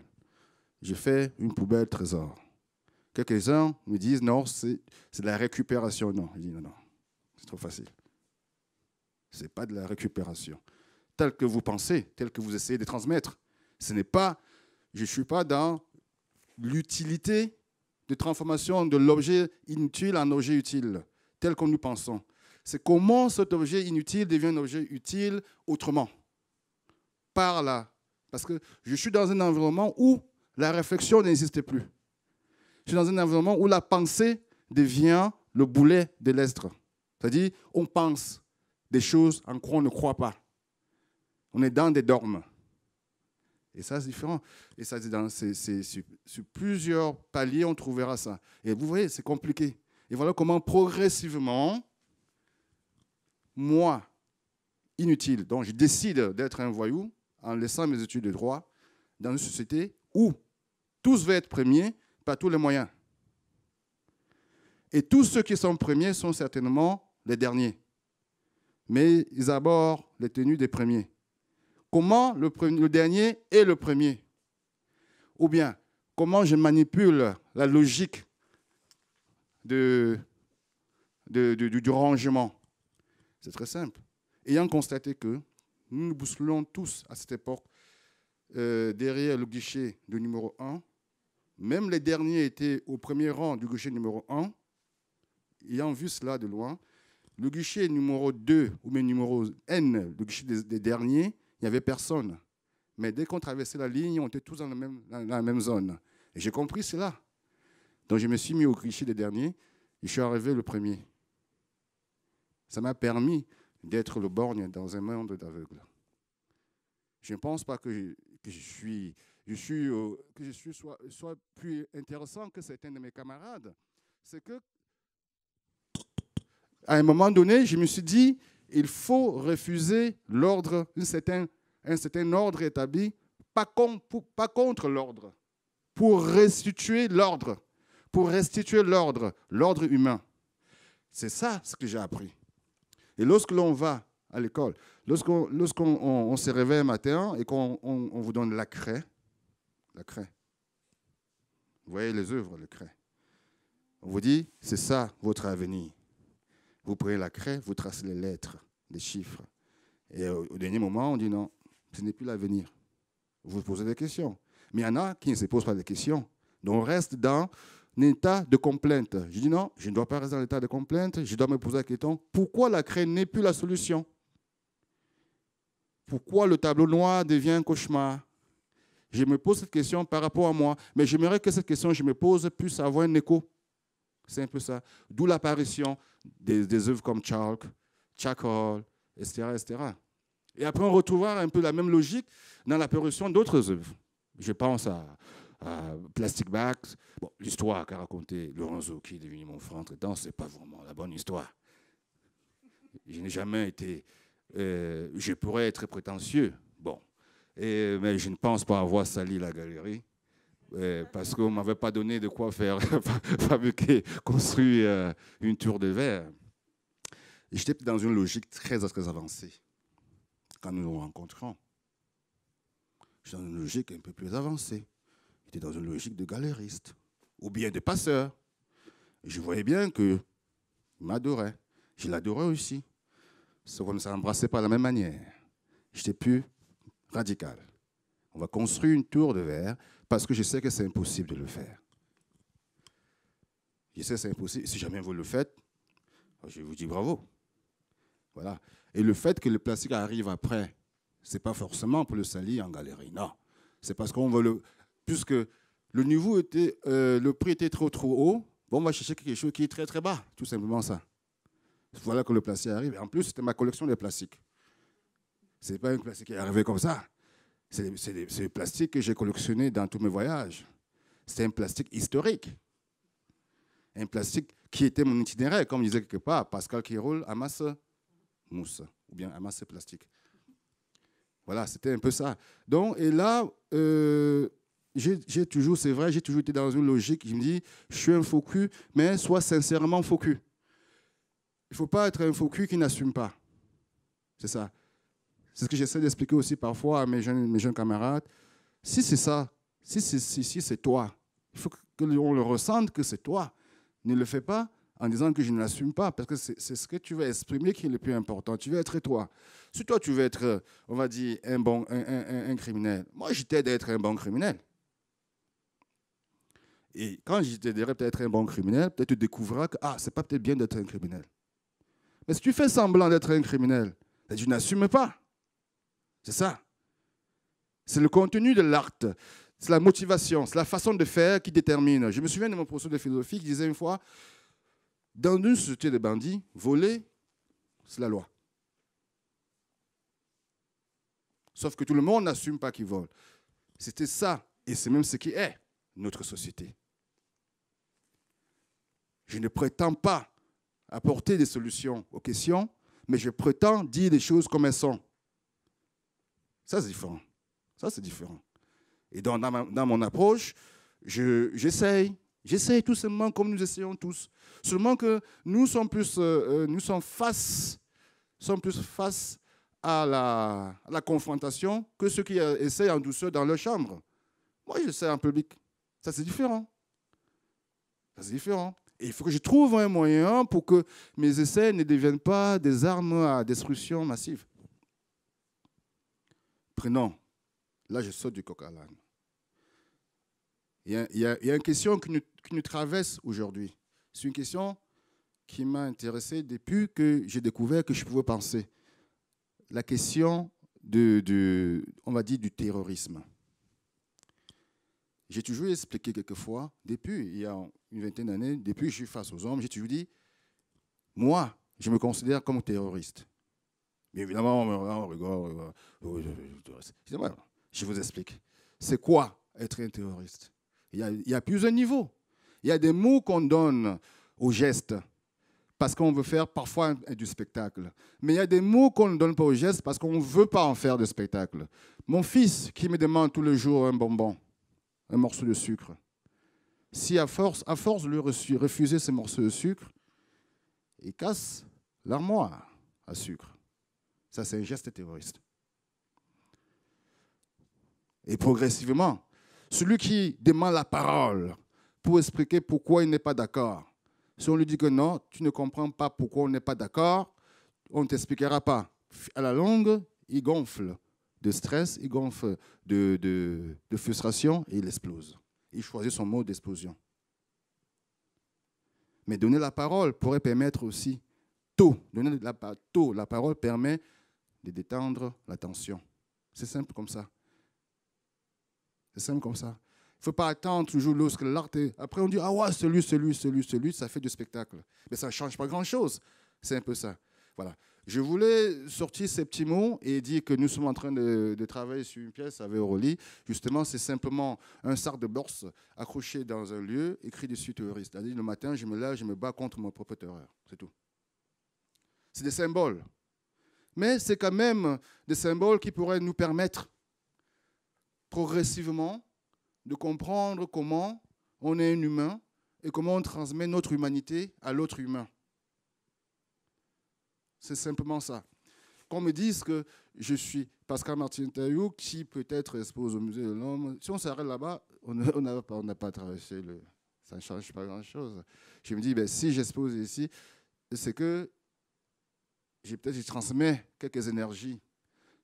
je fais une poubelle trésor. Quelques-uns me disent non, c'est de la récupération. Non, je dis non, non, c'est trop facile. Ce n'est pas de la récupération. Tel que vous pensez, tel que vous essayez de transmettre, ce n'est pas, je ne suis pas dans l'utilité de transformation de l'objet inutile en objet utile, tel que nous pensons. C'est comment cet objet inutile devient un objet utile autrement. Par là. Parce que je suis dans un environnement où la réflexion n'existe plus je suis dans un environnement où la pensée devient le boulet de l'être. C'est-à-dire, on pense des choses en quoi on ne croit pas. On est dans des dormes. Et ça, c'est différent. Et ça, c'est dans, sur, sur, plusieurs paliers, on trouvera ça. Et vous voyez, c'est compliqué. Et voilà comment progressivement, moi, inutile, donc je décide d'être un voyou en laissant mes études de droit dans une société où tous veulent être premiers pas tous les moyens. Et tous ceux qui sont premiers sont certainement les derniers. Mais ils abordent les tenues des premiers. Comment le, dernier est le premier Ou bien, comment je manipule la logique de, du, rangement C'est très simple. Ayant constaté que nous nous bousculons tous à cette époque euh, derrière le guichet du numéro 1, même les derniers étaient au premier rang du guichet numéro 1. Ayant vu cela de loin, le guichet numéro 2, ou même numéro N, le guichet des, derniers, il n'y avait personne. Mais dès qu'on traversait la ligne, on était tous dans la même, zone. Et j'ai compris cela. Donc je me suis mis au guichet des derniers et je suis arrivé le premier. Ça m'a permis d'être le borgne dans un monde d'aveugles. Je ne pense pas que je suis suis, euh, que je suis soit, soit plus intéressant que certains de mes camarades, c'est que à un moment donné, je me suis dit, il faut refuser l'ordre, un certain, un certain ordre établi, pas, pas contre l'ordre, pour restituer l'ordre, pour restituer l'ordre, l'ordre humain. C'est ça ce que j'ai appris. Et lorsque l'on va à l'école, lorsqu'on lorsqu se réveille un matin et qu'on vous donne la craie, la craie. Vous voyez les œuvres, la craie. On vous dit, c'est ça votre avenir. Vous prenez la craie, vous tracez les lettres, les chiffres. Et au, dernier moment, on dit non, ce n'est plus l'avenir. Vous vous posez des questions. Mais il y en a qui ne se posent pas des questions. Donc on reste dans un état de complainte. Je dis non, je ne dois pas rester dans l'état de complainte, je dois me poser la question, pourquoi la craie n'est plus la solution Pourquoi le tableau noir devient un cauchemar je me pose cette question par rapport à moi, mais j'aimerais que cette question je me pose puisse avoir un écho. C'est un peu ça. D'où l'apparition des, œuvres comme Chalk, Chacol, etc., etc. Et après, on retrouvera un peu la même logique dans l'apparition d'autres œuvres. Je pense à, Plastic Bags. l'histoire qu'a raconté Lorenzo, qui est devenu mon frère entre-temps, ce n'est pas vraiment la bonne histoire. Je n'ai jamais été... Euh, je pourrais être prétentieux, mais je ne pense pas avoir sali la galerie euh, parce qu'on ne m'avait pas donné de quoi faire fabriquer, construire euh, une tour de verre. J'étais dans une logique très, très avancée quand nous nous rencontrons. J'étais dans une logique un peu plus avancée. J'étais dans une logique de galériste ou bien de passeur. Je voyais bien qu'il m'adorait. Je l'adorais aussi. Sauf qu'on ne s'embrassait pas de la même manière. J'étais plus Radical. On va construire une tour de verre parce que je sais que c'est impossible de le faire. Je sais que c'est impossible. Si jamais vous le faites, je vous dis bravo. Voilà. Et le fait que le plastique arrive après, c'est pas forcément pour le salir en galerie. Non. C'est parce qu'on veut le. Puisque le niveau était. Euh, le prix était trop, trop haut, bon, on va chercher quelque chose qui est très, très bas. Tout simplement ça. Voilà que le plastique arrive. en plus, c'était ma collection de plastiques. Ce n'est pas un plastique qui est arrivé comme ça. C'est le plastique que j'ai collectionné dans tous mes voyages. C'est un plastique historique. Un plastique qui était mon itinéraire, comme disait quelque part Pascal Quiroul, amasse mousse, ou bien amasse plastique. Voilà, c'était un peu ça. Donc, et là, euh, j'ai toujours, c'est vrai, j'ai toujours été dans une logique qui me dit, je suis un faux cul, mais sois sincèrement faux cul. Il ne faut pas être un faux cul qui n'assume pas. C'est ça. C'est ce que j'essaie d'expliquer aussi parfois à mes jeunes, mes jeunes camarades. Si c'est ça, si c'est si, si toi, il faut que le ressente que c'est toi. Ne le fais pas en disant que je ne l'assume pas, parce que c'est ce que tu veux exprimer qui est le plus important. Tu veux être toi. Si toi, tu veux être, euh, on va dire, un, bon, un, criminel, moi, je t'aide à être un bon criminel. Et quand je te peut-être un bon criminel, peut-être tu découvriras que ah, c'est pas peut-être bien d'être un criminel. Mais si tu fais semblant d'être un criminel, ben, tu n'assumes pas. C'est ça. C'est le contenu de l'art. C'est la motivation, c'est la façon de faire qui détermine. Je me souviens de mon professeur de philosophie qui disait une fois, dans une société de bandits, voler, c'est la loi. Sauf que tout le monde n'assume pas qu'il vole. C'était ça, et c'est même ce qui est notre société. Je ne prétends pas apporter des solutions aux questions, mais je prétends dire les choses comme elles sont. Ça, c'est différent. Ça, c'est différent. Et dans, dans, mon approche, j'essaye. j'essaye tout simplement comme nous essayons tous. Seulement que nous sommes plus, euh, euh, nous sommes face, plus face à la, confrontation que ceux qui euh, essayent en douceur dans leur chambre. Moi, j'essaie en public. Ça, c'est différent. Ça, c'est différent. Et il faut que je trouve un moyen pour que mes essais ne deviennent pas des armes à destruction massive. Prenons. Là, je saute du coq à l'âne. Il y, a, une question qui nous, traverse aujourd'hui. C'est une question qui m'a intéressé depuis que j'ai découvert que je pouvais penser. La question on va dire, du terrorisme. J'ai toujours expliqué quelquefois, depuis il y a une vingtaine d'années, depuis que je suis face aux hommes, j'ai toujours dit, moi, je me considère comme terroriste évidemment, on rigole. Je vous explique. C'est quoi être un terroriste il y, a, plusieurs niveaux. Il y a des mots qu'on donne aux gestes parce qu'on veut faire parfois du spectacle. Mais il y a des mots qu'on ne donne pas aux gestes parce qu'on ne veut pas en faire de spectacle. Mon fils qui me demande tous les jours un bonbon, un morceau de sucre, si à force, à force de lui refuser ce morceau de sucre, il casse l'armoire à sucre. Ça, c'est un geste terroriste. Et progressivement, celui qui demande la parole pour expliquer pourquoi il n'est pas d'accord, si on lui dit que non, tu ne comprends pas pourquoi on n'est pas d'accord, on ne t'expliquera pas. À la longue, il gonfle de stress, il gonfle de, frustration et il explose. Il choisit son mot d'explosion. Mais donner la parole pourrait permettre aussi, tôt, donner la, la parole permet de détendre la tension. C'est simple comme ça. C'est simple comme ça. Il ne faut pas attendre toujours lorsque l'art est... Après, on dit, ah ouais, celui, celui, celui, celui, ça fait du spectacle. Mais ça ne change pas grand-chose. C'est un peu ça. Voilà. Je voulais sortir ces petits mots et dire que nous sommes en train de, travailler sur une pièce avec Aurélie. Justement, c'est simplement un sac de bourse accroché dans un lieu, écrit dessus terroriste. C'est-à-dire, le matin, je me lève, je me bats contre mon propre terreur. C'est tout. C'est des symboles mais c'est quand même des symboles qui pourraient nous permettre progressivement de comprendre comment on est un humain et comment on transmet notre humanité à l'autre humain. C'est simplement ça. Qu'on me dise que je suis Pascal Martin tayou qui peut-être expose au musée de l'homme. Si on s'arrête là-bas, on n'a pas, traversé le. Ça ne change pas grand-chose. Je me dis, ben, si j'expose ici, c'est que peut-être je transmets quelques énergies.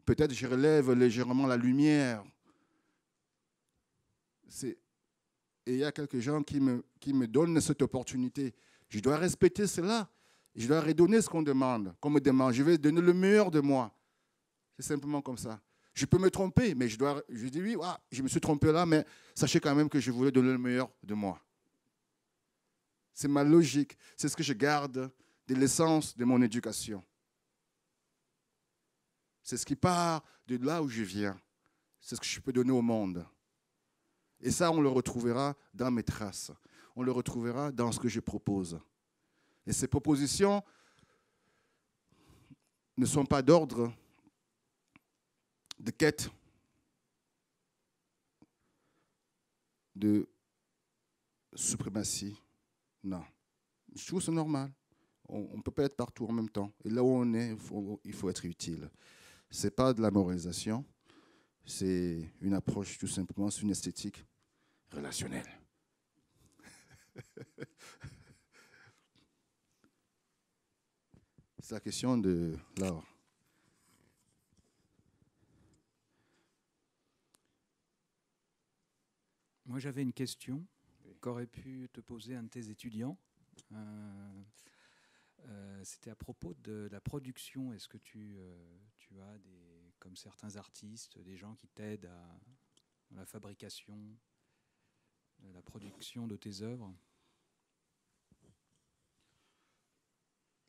Peut-être je relève légèrement la lumière. Et il y a quelques gens qui me, qui me donnent cette opportunité. Je dois respecter cela. Je dois redonner ce qu'on demande, qu'on me demande. Je vais donner le meilleur de moi. C'est simplement comme ça. Je peux me tromper, mais je dois. Je dis oui, je me suis trompé là, mais sachez quand même que je voulais donner le meilleur de moi. C'est ma logique. C'est ce que je garde de l'essence de mon éducation. C'est ce qui part de là où je viens. C'est ce que je peux donner au monde. Et ça, on le retrouvera dans mes traces. On le retrouvera dans ce que je propose. Et ces propositions ne sont pas d'ordre de quête, de suprématie. Non. Je trouve c'est normal. On ne peut pas être partout en même temps. Et là où on est, il faut être utile. Ce n'est pas de la moralisation, c'est une approche tout simplement, c'est une esthétique relationnelle. c'est la question de Laure. Moi, j'avais une question qu'aurait pu te poser un de tes étudiants. Euh, euh, c'était à propos de la production. Est-ce que tu, euh, tu as des, comme certains artistes, des gens qui t'aident à la fabrication, euh, la production de tes œuvres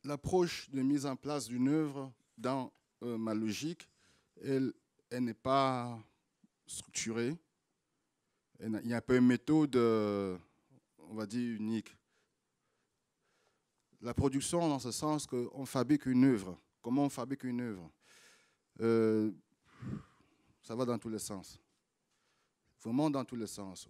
L'approche de mise en place d'une œuvre, dans euh, ma logique, elle, elle n'est pas structurée. Il y a pas une méthode, euh, on va dire, unique. La production, dans ce sens on fabrique une œuvre. Comment on fabrique une œuvre euh, ça va dans tous les sens. Vraiment dans tous les sens.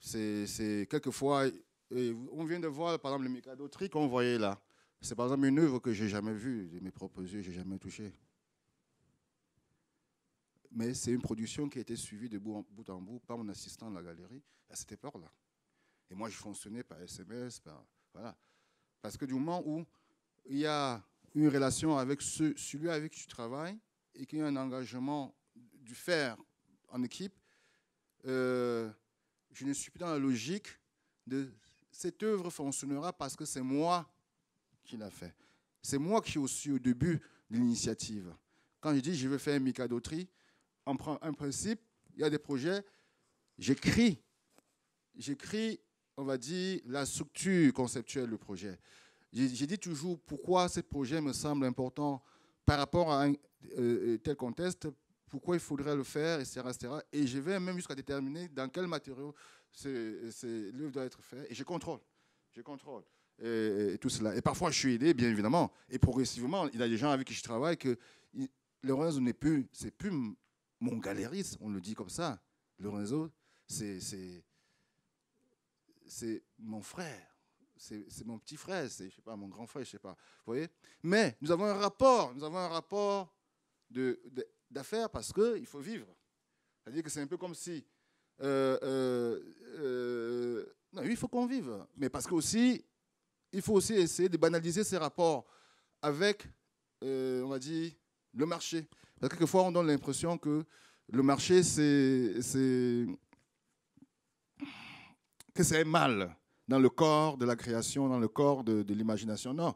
C'est quelquefois, on vient de voir par exemple le Mikado Tri qu'on voyait là. C'est par exemple une œuvre que j'ai jamais vue de mes propres yeux, j'ai jamais touché. Mais c'est une production qui a été suivie de bout en bout, par mon assistant de la galerie à cette époque-là. Et moi, je fonctionnais par SMS, voilà, parce que du moment où il y a une relation avec celui avec qui tu travailles, et qu'il y ait un engagement du faire en équipe, euh, je ne suis plus dans la logique de cette œuvre fonctionnera parce que c'est moi qui l'a fait. C'est moi qui suis au début de l'initiative. Quand je dis je veux faire une micadoterie, on prend un principe, il y a des projets, j'écris, j'écris, on va dire, la structure conceptuelle du projet. J'ai dit toujours pourquoi ce projet me semble important par rapport à un, euh, euh, tel contexte, pourquoi il faudrait le faire, etc. etc. Et je vais même jusqu'à déterminer dans quel matériau livre doit être fait Et je contrôle. Je contrôle. Et, euh, tout cela. Et parfois, je suis aidé, bien évidemment. Et progressivement, il y a des gens avec qui je travaille que Lorenzo n'est plus, c'est plus mon galériste, on le dit comme ça. Lorenzo, c'est, c'est, mon frère. C'est, mon petit frère, c'est, je pas, mon grand frère, je sais pas. Vous voyez Mais nous avons un rapport, nous avons un rapport d'affaires parce qu'il faut vivre. C'est-à-dire que c'est un peu comme si... Euh, euh, euh, non, il faut qu'on vive. Mais parce que il faut aussi essayer de banaliser ses rapports avec, on va dire, le marché. Parce que quelquefois, on donne l'impression que le marché, c'est que c'est mal dans le corps de la création, dans le corps de, de l'imagination. Non,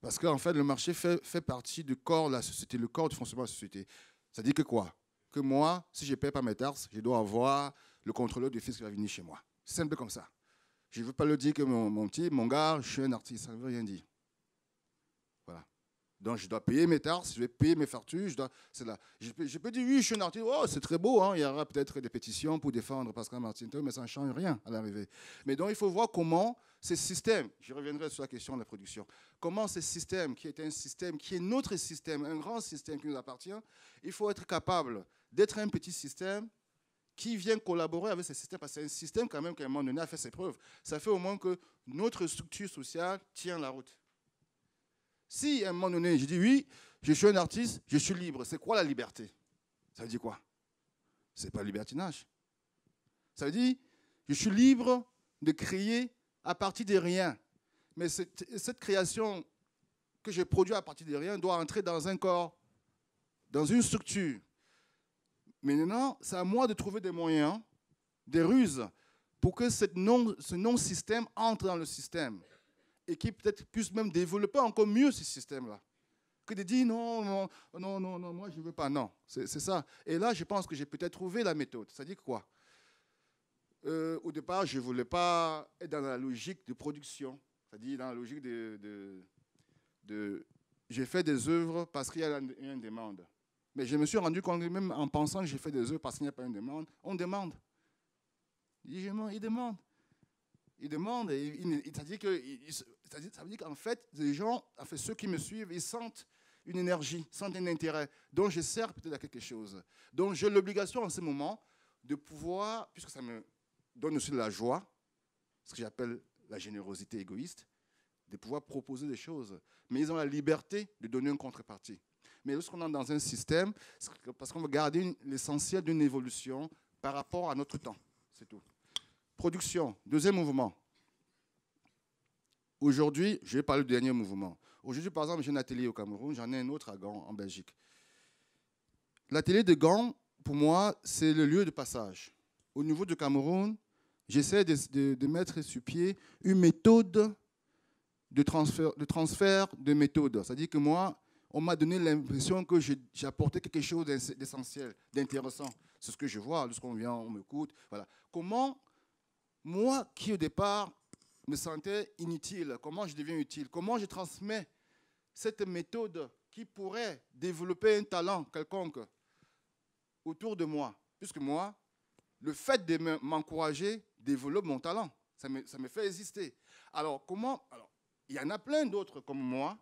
parce qu'en fait, le marché fait, partie du corps de la société, le corps du fonctionnement de la société. Ça dit que quoi Que moi, si je ne paie pas mes taxes, je dois avoir le contrôleur du fisc qui va venir chez moi. Simple comme ça. Je ne veux pas le dire que mon, mon petit, mon gars, je suis un artiste, ça ne veut rien dire. Donc je dois payer mes tarses, je vais payer mes fartus. Je, dois, là. Je, peux, dire, oui, je suis un artiste, oh, c'est très beau, hein. il y aura peut-être des pétitions pour défendre Pascal Martin, mais ça ne change rien à l'arrivée. Mais donc il faut voir comment ce système, je reviendrai sur la question de la production, comment ce système, qui est un système, qui est notre système, un grand système qui nous appartient, il faut être capable d'être un petit système qui vient collaborer avec ce système, parce que c'est un système quand même qui à un moment donné a fait ses preuves. Ça fait au moins que notre structure sociale tient la route. Si à un moment donné, je dis oui, je suis un artiste, je suis libre, c'est quoi la liberté Ça veut dire quoi n'est pas le libertinage. Ça veut dire, je suis libre de créer à partir de rien. Mais cette, cette création que j'ai produite à partir de rien doit entrer dans un corps, dans une structure. Maintenant, c'est à moi de trouver des moyens, des ruses, pour que ce non-système entre dans le système et qui peut-être puissent même développer encore mieux ce système-là. Que de dire non, non, non, non, moi je ne veux pas. Non, c'est ça. Et là, je pense que j'ai peut-être trouvé la méthode. C'est-à-dire quoi euh, Au départ, je ne voulais pas être dans la logique de production, c'est-à-dire dans la logique de, de, j'ai fait des œuvres parce qu'il y a une demande. Mais je me suis rendu compte même en pensant que j'ai fait des œuvres parce qu'il n'y a pas une demande, on demande. Il demande. Il demande. Il demande. C'est-à-dire que ça veut dire qu'en fait, les gens, fait, ceux qui me suivent, ils sentent une énergie, sentent un intérêt, dont je sers peut-être à quelque chose. Donc j'ai l'obligation en ce moment de pouvoir, puisque ça me donne aussi de la joie, ce que j'appelle la générosité égoïste, de pouvoir proposer des choses. Mais ils ont la liberté de donner une contrepartie. Mais lorsqu'on est dans un système, parce qu'on veut garder l'essentiel d'une évolution par rapport à notre temps, c'est tout. Production, deuxième mouvement, Aujourd'hui, je vais parler du dernier mouvement. Aujourd'hui, par exemple, j'ai un atelier au Cameroun, j'en ai un autre à Gand, en Belgique. L'atelier de Gand, pour moi, c'est le lieu de passage. Au niveau du Cameroun, j'essaie de, mettre sur pied une méthode de transfert de, transfert de méthode. C'est-à-dire que moi, on m'a donné l'impression que j'apportais quelque chose d'essentiel, d'intéressant. C'est ce que je vois ce qu'on vient, on m'écoute. Voilà. Comment, moi qui au départ me sentais inutile, comment je deviens utile, comment je transmets cette méthode qui pourrait développer un talent quelconque autour de moi. Puisque moi, le fait de m'encourager développe mon talent. Ça me, fait exister. Alors, comment Alors, il y en a plein d'autres comme moi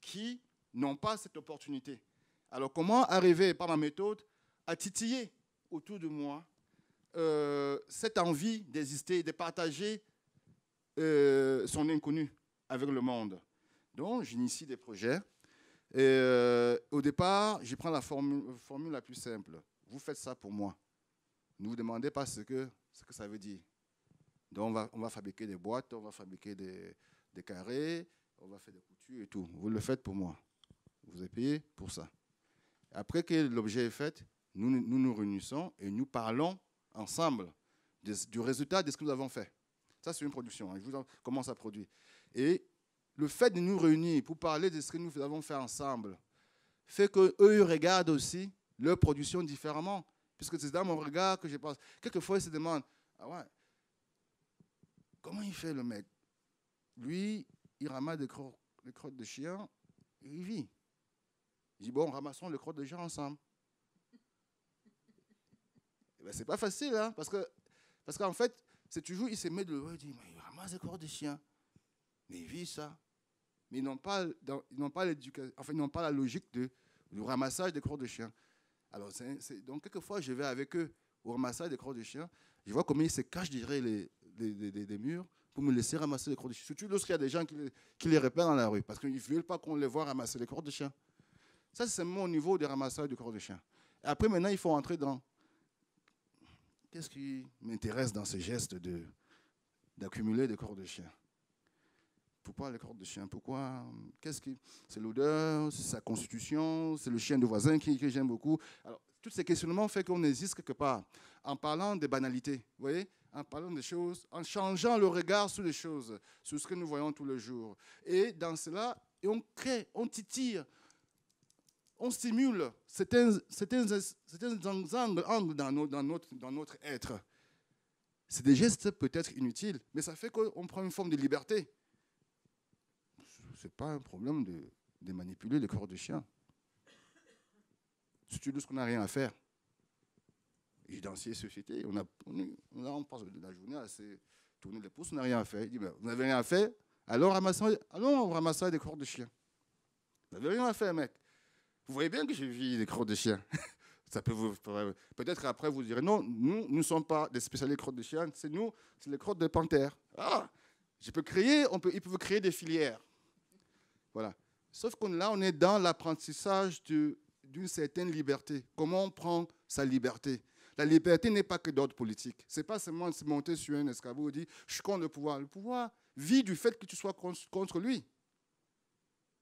qui n'ont pas cette opportunité. Alors, comment arriver par ma méthode à titiller autour de moi euh, cette envie d'exister, de partager sont euh, son inconnu avec le monde. Donc, j'initie des projets. Et, euh, au départ, je prends la formule, la plus simple. Vous faites ça pour moi. Ne vous demandez pas ce que, ce que ça veut dire. Donc, on va, fabriquer des boîtes, on va fabriquer des, carrés, on va faire des coutures et tout. Vous le faites pour moi. Vous êtes payé pour ça. Après que l'objet est fait, nous, nous, réunissons et nous parlons ensemble du résultat de ce que nous avons fait. Ça, c'est une production. Hein. Je vous en... comment ça produit. Et le fait de nous réunir pour parler de ce que nous avons fait ensemble fait qu'eux, regardent aussi leur production différemment. Puisque c'est dans mon regard que je pense. Quelquefois, ils se demandent ah comment il fait le mec Lui, il ramasse des, crottes de chien et il vit. Il dit, Bon, ramassons les crottes de chien ensemble. Eh ben, c'est pas facile, hein, parce que parce qu'en fait, c'est toujours, ils se mettent de l'eau, il disent, mais ramassent les corps de chiens. Mais il vit ça. Mais ils n'ont pas, pas l'éducation, enfin, ils n'ont pas la logique de, du ramassage des corps de chiens. Alors, donc, quelquefois, je vais avec eux au ramassage des corps de chiens. Je vois comment ils se cachent derrière les, les, murs pour me laisser ramasser les corps de chiens. Surtout lorsqu'il y a des gens qui, les repèrent dans la rue, parce qu'ils ne veulent pas qu'on les voit ramasser les corps de chiens. Ça, c'est mon niveau de ramassage des corps de chiens. après, maintenant, il faut entrer dans qu'est-ce qui m'intéresse dans ce geste de, d'accumuler des corps de chien Pourquoi les corps de chien Pourquoi quest qui C'est l'odeur, c'est sa constitution, c'est le chien de voisin qui, que j'aime beaucoup. Alors, tous ces questionnements font qu'on existe quelque part. En parlant des banalités, vous voyez en parlant des choses, en changeant le regard sur les choses, sur ce que nous voyons tous les jours. Et dans cela, on crée, on titille, on stimule certains, certains, certains angles, dans, dans, notre, être. C'est des gestes peut-être inutiles, mais ça fait qu'on prend une forme de liberté. Ce n'est pas un problème de, manipuler les corps de chien. Si tu qu'on n'a rien à faire. Et dans ces sociétés, on, a, on, passe la journée à se tourner les pouces, on n'a rien à faire. Il dit, ben, vous n'avez rien à faire, alors allons ramasser des corps de chien. Vous n'avez rien à faire, mec. Vous voyez bien que j'ai vis des crottes de chien. Ça peut vous. Peut-être après, vous direz non, nous, ne sommes pas des spécialistes crottes de chien, c'est nous, c'est les crottes de panthères. Ah Je peux créer, on peut, ils peuvent créer des filières. Voilà. Sauf qu'on là, on est dans l'apprentissage d'une certaine liberté. Comment on prend sa liberté La liberté n'est pas que d'ordre politique. Ce n'est pas seulement de se monter sur un escabeau et dire je suis contre le pouvoir. Le pouvoir vit du fait que tu sois contre lui.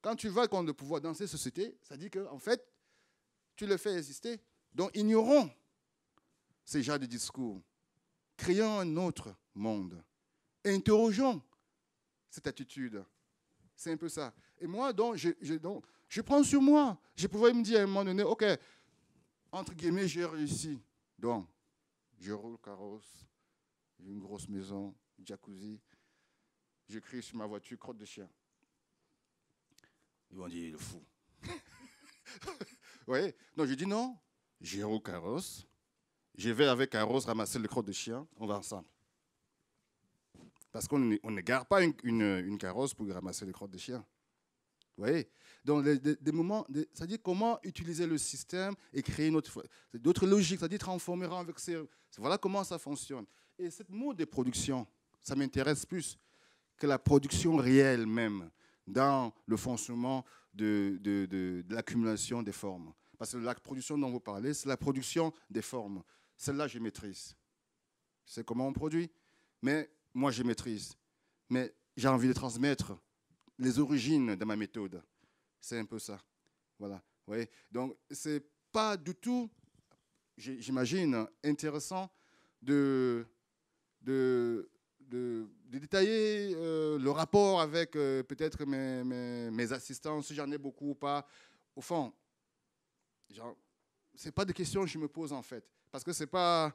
Quand tu vas contre le pouvoir dans ces sociétés, ça dit que en fait, tu le fais exister. Donc ignorons ces genres de discours. Créons un autre monde. Interrogeons cette attitude. C'est un peu ça. Et moi, donc je, donc, je prends sur moi. Je pouvais me dire à un moment donné, OK, entre guillemets, j'ai réussi. Donc, je roule carrosse, j'ai une grosse maison, jacuzzi, je crie sur ma voiture, crotte de chien. Ils vont dire, est fou. voyez Non, je dis non. j'ai au carrosse. Je vais avec Carrosse ramasser les crottes de chien. On va ensemble. Parce qu'on ne garde pas une, carrosse pour ramasser les crottes de chien. Vous voyez Donc, des, moments, c'est-à-dire comment utiliser le système et créer une autre, d'autres logiques, c'est-à-dire transformer avec ces. Voilà comment ça fonctionne. Et cette mot de production, ça m'intéresse plus que la production réelle même dans le fonctionnement de, l'accumulation des formes. Parce que la production dont vous parlez, c'est la production des formes. Celle-là, je maîtrise. C'est comment on produit. Mais moi, je maîtrise. Mais j'ai envie de transmettre les origines de ma méthode. C'est un peu ça. Voilà. Vous voyez Donc, c'est pas du tout, j'imagine, intéressant de, de, de, détailler euh, le rapport avec euh, peut-être mes, assistants, si j'en ai beaucoup ou pas. Au fond, ce n'est pas des questions que je me pose en fait. Parce que c'est pas,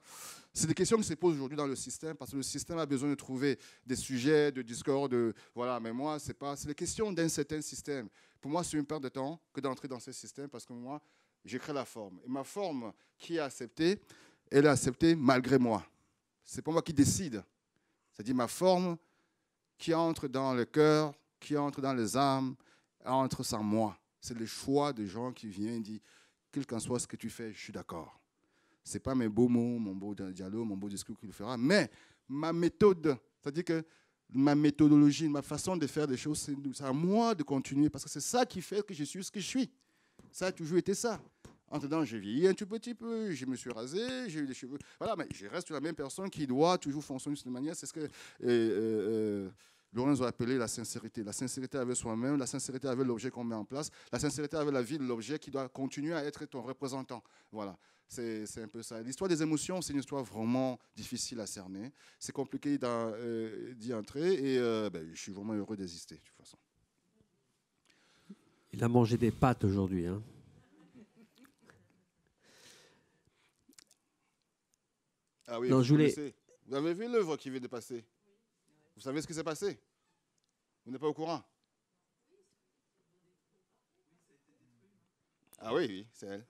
c'est des questions qui se posent aujourd'hui dans le système, parce que le système a besoin de trouver des sujets de discorde, de, voilà. Mais moi, c'est pas, c'est les questions d'un certain système. Pour moi, c'est une perte de temps que d'entrer dans ce système, parce que moi, j'écris la forme. Et ma forme qui est acceptée, elle est acceptée malgré moi. C'est pas moi qui décide. C'est-à-dire ma forme qui entre dans le cœur, qui entre dans les âmes, entre sans moi. C'est le choix des gens qui viennent et disent, quel qu'en soit ce que tu fais, je suis d'accord. Ce n'est pas mes beaux mots, mon beau dialogue, mon beau discours qui le fera, mais ma méthode, c'est-à-dire que ma méthodologie, ma façon de faire des choses, c'est à moi de continuer parce que c'est ça qui fait que je suis ce que je suis. Ça a toujours été ça entre-temps, j'ai vieilli un tout petit peu, je me suis rasé, j'ai eu des cheveux. Voilà, mais je reste la même personne qui doit toujours fonctionner de cette manière. C'est ce que euh, euh, euh a appelé la sincérité. La sincérité avec soi-même, la sincérité avec l'objet qu'on met en place, la sincérité avec la vie de l'objet qui doit continuer à être ton représentant. Voilà. C'est un peu ça. L'histoire des émotions, c'est une histoire vraiment difficile à cerner. C'est compliqué euh, d'y entrer et ben, je suis vraiment heureux d'exister, de toute façon. Il a mangé des pâtes aujourd'hui. Hein. Ah oui, vous, avez vu l'œuvre qui vient de passer Vous savez ce qui s'est passé Vous n'êtes pas au courant Ah oui, oui, c'est elle.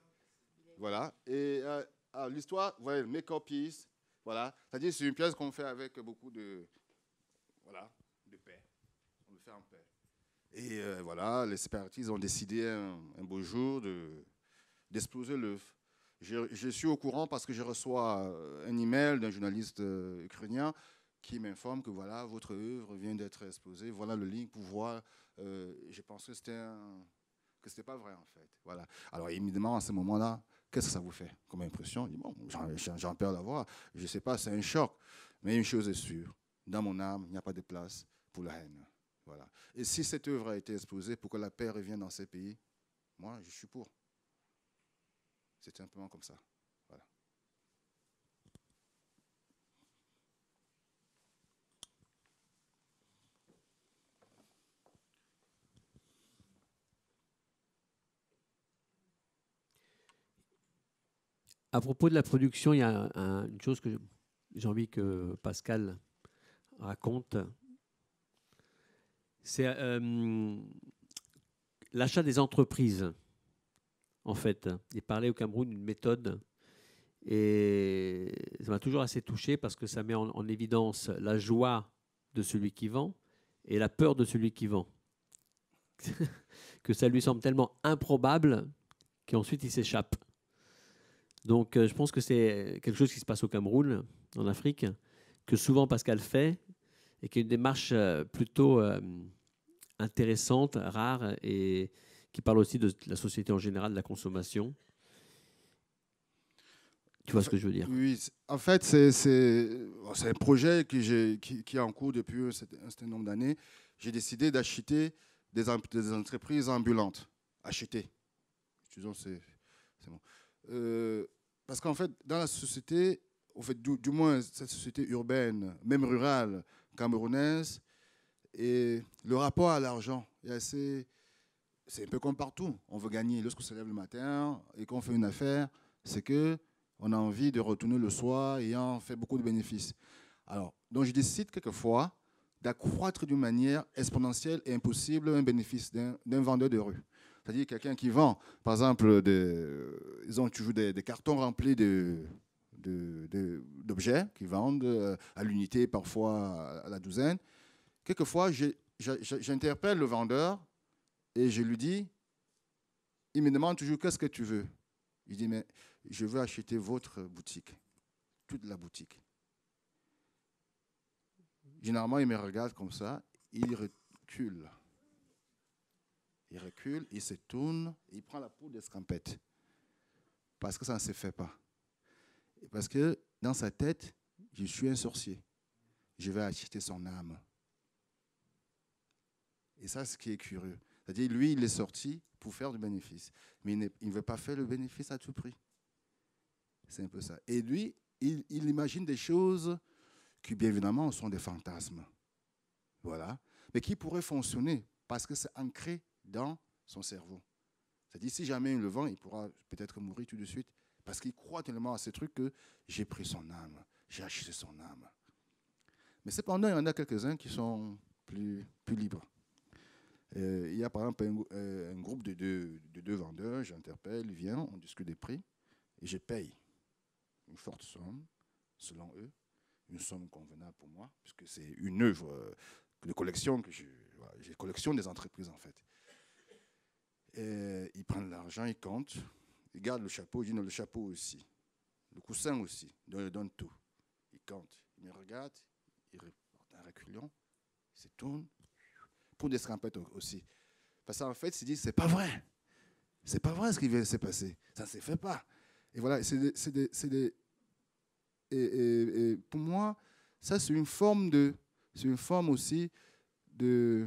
Voilà. Et euh, ah, l'histoire, voilà, le make-up piece, voilà. C'est-à-dire, c'est une pièce qu'on fait avec beaucoup de, voilà, de paix. On le fait en paix. Et euh, voilà, les séparatistes ont décidé un, beau jour de, d'exploser l'œuf. Je, suis au courant parce que je reçois euh, un email d'un journaliste euh, ukrainien qui m'informe que voilà, votre œuvre vient d'être exposée, voilà le lien pour voir. Euh, je pense que c'était un... que c'était pas vrai en fait. Voilà. Alors évidemment à ce moment-là, qu'est-ce que ça vous fait comme impression Bon, j'en perds la voix. Je sais pas, c'est un choc. Mais une chose est sûre, dans mon âme, il n'y a pas de place pour la haine. Voilà. Et si cette œuvre a été exposée pour que la paix revienne dans ces pays, moi, je suis pour. C'est simplement comme ça. À propos de la production, il y a une chose que j'ai envie que Pascal raconte. C'est euh, l'achat des entreprises en fait. Il parlait au Cameroun d'une méthode. Et ça m'a toujours assez touché parce que ça met en, évidence la joie de celui qui vend et la peur de celui qui vend. que ça lui semble tellement improbable qu'ensuite il s'échappe. Donc euh, je pense que c'est quelque chose qui se passe au Cameroun, en Afrique, que souvent Pascal fait et qui est une démarche euh, plutôt euh, intéressante, rare et, qui parle aussi de la société en général, de la consommation. Tu vois ce que je veux dire Oui, en fait, c'est un projet qui, est en cours depuis un certain nombre d'années. J'ai décidé d'acheter des, entreprises ambulantes. Acheter. c'est euh, parce qu'en fait, dans la société, fait, du, moins cette société urbaine, même rurale, camerounaise, et le rapport à l'argent est assez c'est un peu comme partout. On veut gagner. Lorsqu'on se lève le matin et qu'on fait une affaire, c'est que on a envie de retourner le soir ayant fait beaucoup de bénéfices. Alors, donc je décide quelquefois d'accroître d'une manière exponentielle et impossible un bénéfice d'un vendeur de rue. C'est-à-dire quelqu'un qui vend, par exemple, ils ont toujours des, des cartons remplis de, d'objets qui vendent euh, à l'unité, parfois à la douzaine. Quelquefois, j'interpelle le vendeur et je lui dis, il me demande toujours qu'est-ce que tu veux. Il dit, mais je veux acheter votre boutique, toute la boutique. Généralement, il me regarde comme ça, il recule. Il recule, il se tourne, il prend la peau d'escampette. Parce que ça ne se fait pas. parce que dans sa tête, je suis un sorcier. Je vais acheter son âme. Et ça, c'est ce qui est curieux. C'est-à-dire, lui, il est sorti pour faire du bénéfice. Mais il ne veut pas faire le bénéfice à tout prix. C'est un peu ça. Et lui, il, imagine des choses qui, bien évidemment, sont des fantasmes. Voilà. Mais qui pourraient fonctionner parce que c'est ancré dans son cerveau. C'est-à-dire, si jamais il le vend, il pourra peut-être mourir tout de suite parce qu'il croit tellement à ces trucs que j'ai pris son âme, j'ai acheté son âme. Mais cependant, il y en a quelques-uns qui sont plus, plus libres. Euh, il y a par exemple un, euh, groupe de deux, vendeurs, j'interpelle, viennent, on discute des prix, et je paye une forte somme, selon eux, une somme convenable pour moi, puisque c'est une œuvre euh, de collection que je, j'ai collection des entreprises en fait. Et ils prennent l'argent, ils comptent, ils gardent le chapeau, ils donnent le chapeau aussi, le coussin aussi, ils donnent tout. Ils comptent, ils me regardent, ils repartent un reculant, ils se tournent, pour des scrapettes aussi. Parce qu'en fait, ils se disent, c'est pas vrai. C'est pas vrai ce qui vient de se passer. Ça ne se fait pas. Et voilà, c'est des, des, et, et, pour moi, ça c'est une forme de, c'est une forme aussi de.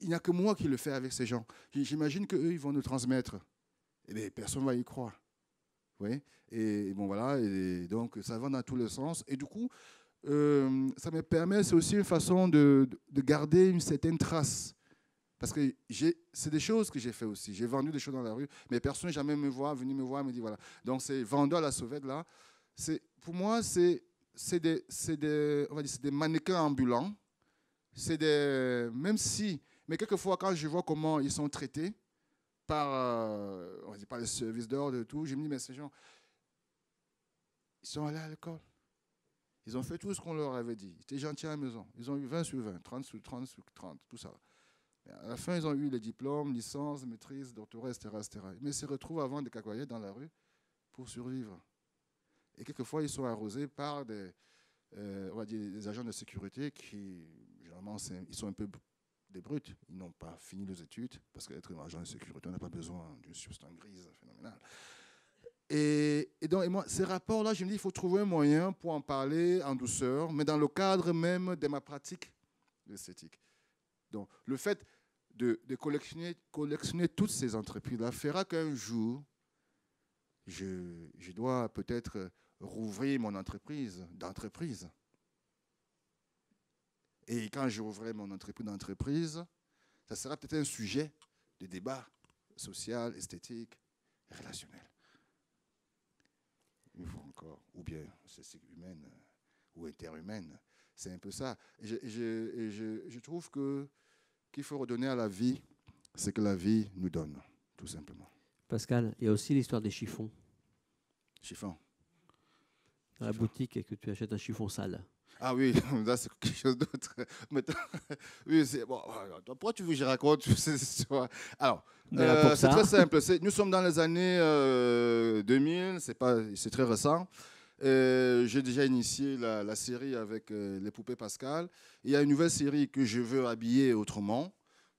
Il n'y a que moi qui le fais avec ces gens. J'imagine que ils vont nous transmettre. Et personne personne va y croire. voyez Et bon voilà. Et donc ça va dans tous les sens. Et du coup, euh, ça me permet, c'est aussi une façon de, garder une certaine trace. Parce que c'est des choses que j'ai fait aussi. J'ai vendu des choses dans la rue, mais personne jamais me voit, venu me voir, me dit voilà. Donc ces vendeurs à la sauvette là. pour moi c'est des, mannequins ambulants. C'est des même si mais quelquefois quand je vois comment ils sont traités par euh, par les services d'ordre et tout, je me dis mais ces gens ils sont allés à l'école. Ils ont fait tout ce qu'on leur avait dit. Ils étaient gentils à la maison. Ils ont eu 20 sur 20, 30 sur 30 sur 30, tout ça. à la fin, ils ont eu les diplômes, licences, maîtrise, doctorat, etc., Mais ils se retrouvent avant des cacoyers dans la rue pour survivre. Et quelquefois, ils sont arrosés par des, euh, des agents de sécurité qui, généralement, ils sont un peu des brutes. Ils n'ont pas fini leurs études, parce qu'être un agent de sécurité, on n'a pas besoin d'une substance grise phénoménale. Et, donc, et moi, ces rapports-là, je me dis, qu'il faut trouver un moyen pour en parler en douceur, mais dans le cadre même de ma pratique esthétique. Donc, le fait de, collectionner, toutes ces entreprises-là fera qu'un jour, je, je dois peut-être rouvrir mon entreprise d'entreprise. Et quand je j'ouvrirai mon entreprise d'entreprise, ça sera peut-être un sujet de débat social, esthétique, relationnel une fois encore, ou bien c'est humaine euh, ou interhumaine. C'est un peu ça. je, je, trouve que qu'il faut redonner à la vie ce que la vie nous donne, tout simplement. Pascal, il y a aussi l'histoire des chiffons. Chiffons. Dans la boutique et que tu achètes un chiffon sale. Ah oui, ça c'est quelque chose d'autre. Pourquoi tu veux que je raconte Alors, euh, c'est très simple. Nous sommes dans les années 2000, euh, c'est pas, c'est très récent. Euh, j'ai déjà initié la, série avec les poupées Pascal. Il y a une nouvelle série que je veux habiller autrement.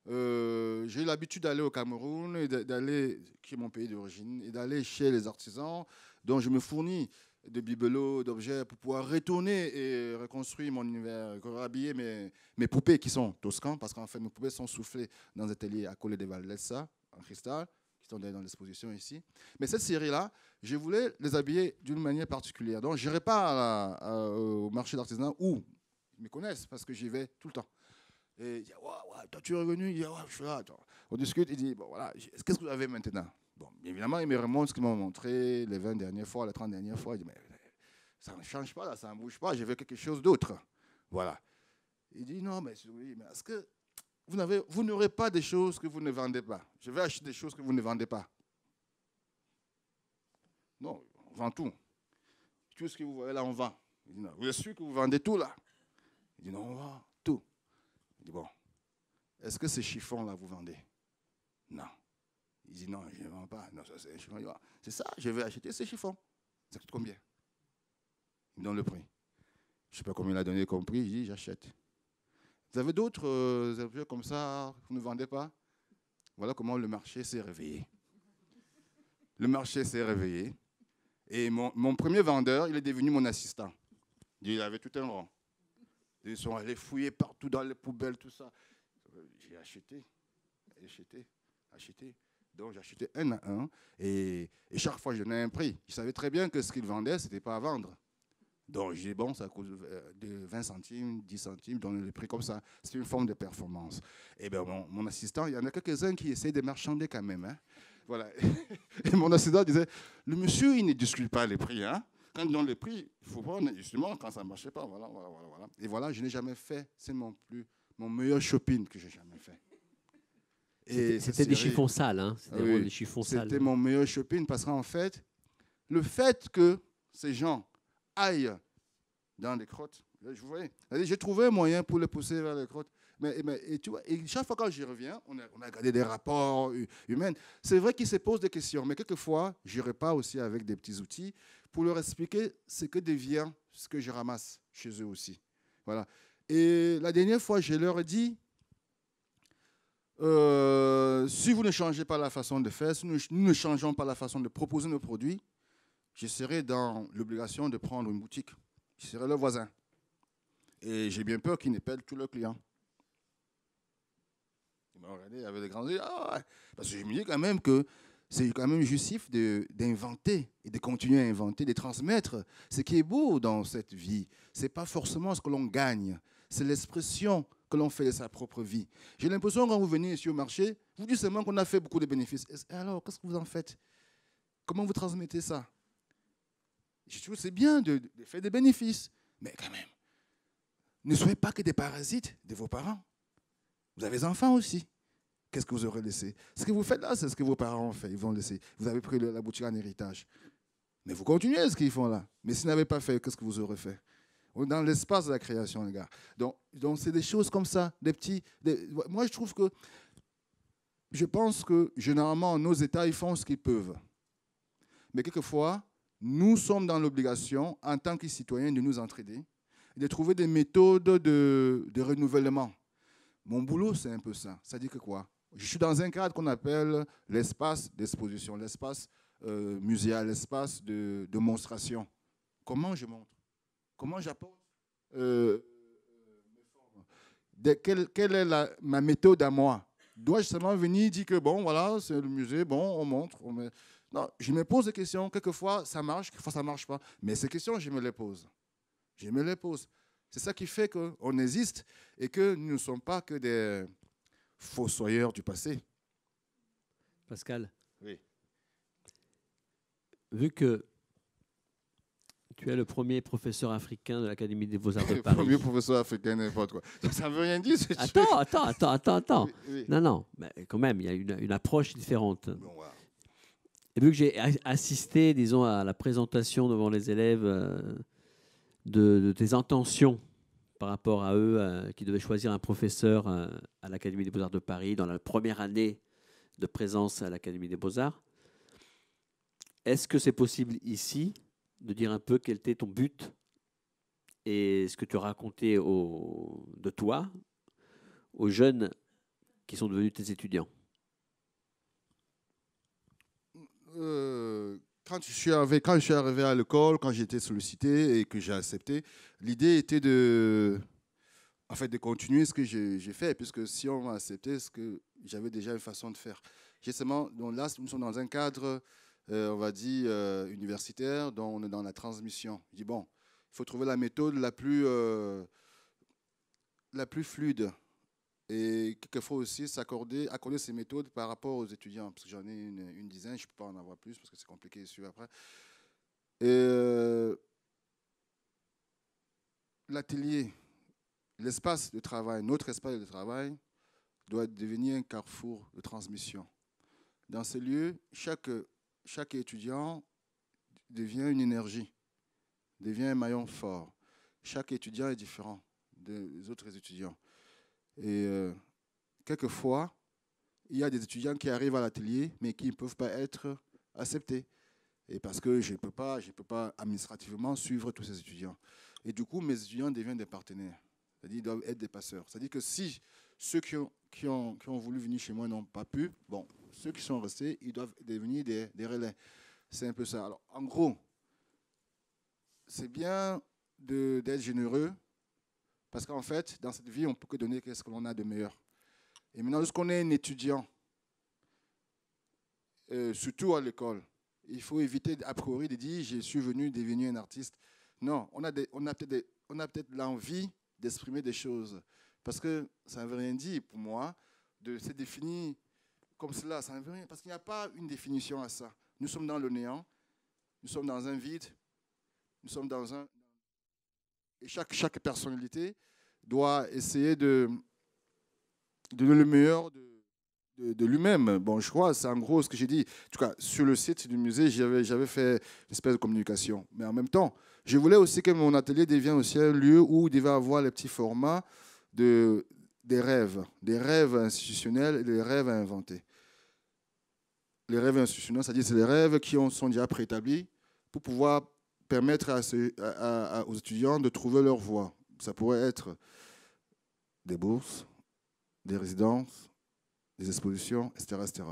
j'ai l'habitude d'aller au Cameroun et d'aller, qui est mon pays d'origine, et d'aller chez les artisans dont je me fournis de bibelots, d'objets pour pouvoir retourner et reconstruire mon univers, habiller mes, mes poupées qui sont toscans, parce qu'en fait, mes poupées sont soufflées dans un atelier à Colle de valessa en cristal, qui sont dans l'exposition ici. Mais cette série-là, je voulais les habiller d'une manière particulière. Donc, je n'irai pas au marché d'artisanat où ils me connaissent, parce que j'y vais tout le temps. Et il dit, toi tu es revenu, il dit, je suis là. On discute, il dit, bon voilà, qu'est-ce que vous avez maintenant Bon, évidemment, il me remonte ce qu'il m'a montré les 20 dernières fois, les 30 dernières fois. Il dit, mais ça ne change pas, là, ça ne bouge pas, je veux quelque chose d'autre. Voilà. Il dit, non, mais, est-ce que vous n'aurez pas des choses que vous ne vendez pas Je vais acheter des choses que vous ne vendez pas. Non, on vend tout. Tout ce que vous voyez là, on vend. Il dit, non, vous êtes sûr que vous vendez tout là Il dit, non, on vend tout. Il dit, bon, est-ce que ces chiffons-là, vous vendez Non. Il dit non, je ne vends pas. Non, c'est un ah, C'est ça, je vais acheter ces chiffon. Ça coûte combien Il me donne le prix. Je ne sais pas combien il a donné comme prix, dit, j'achète. Vous avez d'autres euh, objets comme ça vous ne vendez pas Voilà comment le marché s'est réveillé. Le marché s'est réveillé. Et mon, mon, premier vendeur, il est devenu mon assistant. Il avait tout un rang. Ils sont allés fouiller partout dans les poubelles, tout ça. J'ai acheté, acheté, acheté. Donc j'achetais un à un et, chaque fois je donnais un prix. Je savais très bien que ce qu'ils vendaient, ce n'était pas à vendre. Donc j'ai bon, ça coûte euh, de 20 centimes, 10 centimes, donner le prix comme ça. C'est une forme de performance. Et eh bien mon, mon assistant, il y en a quelques-uns qui essayent de marchander quand même. Hein. Voilà. Et mon assistant disait, le monsieur, il ne discute pas les prix. Hein. Quand il les prix, il faut prendre justement quand ça ne marchait pas. voilà. Et voilà, je n'ai jamais fait, c'est mon, plus, mon meilleur shopping que j'ai jamais fait. C'était des chiffons sales. Hein. C'était ah mon meilleur shopping parce qu'en fait, le fait que ces gens aillent dans les crottes, je voyais, j'ai trouvé un moyen pour les pousser vers les crottes. Mais, mais et tu vois, chaque fois que j'y reviens, on a, on a regardé des rapports humains. C'est vrai qu'ils se posent des questions, mais quelquefois, je pas aussi avec des petits outils pour leur expliquer ce que devient ce que je ramasse chez eux aussi. Voilà. Et la dernière fois, je leur ai dit, euh, si vous ne changez pas la façon de faire, si nous, ne changeons pas la façon de proposer nos produits, je serai dans l'obligation de prendre une boutique. Je serai le voisin. Et j'ai bien peur qu'ils ne perdent tous leurs clients. Ils m'ont regardé avec des grands yeux. Ah parce que je me dis quand même que c'est quand même justif d'inventer et de continuer à inventer, de transmettre ce qui est beau dans cette vie. Ce n'est pas forcément ce que l'on gagne, c'est l'expression que l'on fait de sa propre vie. J'ai l'impression quand vous venez ici au marché, vous dites seulement qu'on a fait beaucoup de bénéfices. alors, qu'est-ce que vous en faites Comment vous transmettez ça Je trouve c'est bien de, faire des bénéfices, mais quand même, ne soyez pas que des parasites de vos parents. Vous avez des enfants aussi. Qu'est-ce que vous aurez laissé Ce que vous faites là, c'est ce que vos parents ont fait. Ils vont laisser. Vous avez pris la boutique en héritage. Mais vous continuez ce qu'ils font là. Mais s'ils n'avaient pas fait, qu'est-ce que vous aurez fait dans l'espace de la création, les gars. Donc, donc c'est des choses comme ça, des petits. Moi, je trouve que je pense que généralement nos États ils font ce qu'ils peuvent, mais quelquefois nous sommes dans l'obligation, en tant que citoyens, de nous entraider, de trouver des méthodes de, renouvellement. Mon boulot, c'est un peu ça. Ça dit que quoi Je suis dans un cadre qu'on appelle l'espace d'exposition, l'espace euh, muséal, l'espace de, de démonstration. Comment je montre Comment j'apporte euh, euh quelle, est ma méthode à moi Dois-je seulement venir dire que bon, voilà, c'est le musée, bon, on montre on Non, je me pose des questions. Quelquefois, ça marche, quelquefois, ça ne marche pas. Mais ces questions, je me les pose. Je me les pose. C'est ça qui fait qu'on existe et que nous ne sommes pas que des fossoyeurs du passé. Pascal Oui. Vu que tu es le premier professeur africain de l'Académie des Beaux-Arts de Paris. Le premier professeur africain, n'importe quoi. Ça ne veut rien dire, ce attends, attends, attends, attends, attends. Non, non, mais quand même, il y a une, approche différente. Et vu que j'ai assisté, disons, à la présentation devant les élèves euh, de, tes intentions par rapport à eux euh, qui devaient choisir un professeur euh, à l'Académie des Beaux-Arts de Paris dans la première année de présence à l'Académie des Beaux-Arts, est-ce que c'est possible ici de dire un peu quel était ton but et ce que tu racontais au, de toi aux jeunes qui sont devenus tes étudiants euh, quand, je suis arrivé, quand je suis arrivé à l'école, quand j'ai été sollicité et que j'ai accepté, l'idée était de, en fait, de continuer ce que j'ai fait, puisque si on m'a accepté, ce que j'avais déjà une façon de faire. Justement, là, nous sommes dans un cadre euh, on va dire, euh, universitaire, dont on est dans la transmission. Je bon, il faut trouver la méthode la plus, euh, fluide. Et faut aussi s'accorder, accorder ces méthodes par rapport aux étudiants, parce que j'en ai une, dizaine, je ne peux pas en avoir plus parce que c'est compliqué de suivre après. Et l'atelier, l'espace de travail, notre espace de travail, doit devenir un carrefour de transmission. Dans ces lieux, chaque chaque étudiant devient une énergie, devient un maillon fort. Chaque étudiant est différent des autres étudiants. Et euh, quelquefois, il y a des étudiants qui arrivent à l'atelier, mais qui ne peuvent pas être acceptés. Et parce que je ne peux pas, je peux pas administrativement suivre tous ces étudiants. Et du coup, mes étudiants deviennent des partenaires. C'est-à-dire, qu'ils doivent être des passeurs. C'est-à-dire que si ceux qui ont, qui ont, qui ont voulu venir chez moi n'ont pas pu, bon, ceux qui sont restés, ils doivent devenir des, relais. C'est un peu ça. Alors, en gros, c'est bien d'être généreux, parce qu'en fait, dans cette vie, on ne peut que donner ce que l'on a de meilleur. Et maintenant, lorsqu'on est un étudiant, euh, surtout à l'école, il faut éviter a priori de dire je suis venu devenir un artiste. Non, on a, a peut-être l'envie d'exprimer des choses. Parce que ça ne veut rien dire pour moi de se définir comme cela, ça parce qu'il n'y a pas une définition à ça. Nous sommes dans le néant, nous sommes dans un vide, nous sommes dans un... Et chaque, chaque personnalité doit essayer de donner le meilleur de, lui-même. Bon, je crois, c'est en gros ce que j'ai dit. En tout cas, sur le site du musée, j'avais, j'avais fait une espèce de communication. Mais en même temps, je voulais aussi que mon atelier devienne aussi un lieu où il devait avoir les petits formats de, des rêves, des rêves institutionnels et des rêves à inventer les rêves institutionnels, c'est-à-dire c'est les rêves qui sont déjà préétablis pour pouvoir permettre aux étudiants de trouver leur voie. Ça pourrait être des bourses, des résidences, des expositions, etc. etc.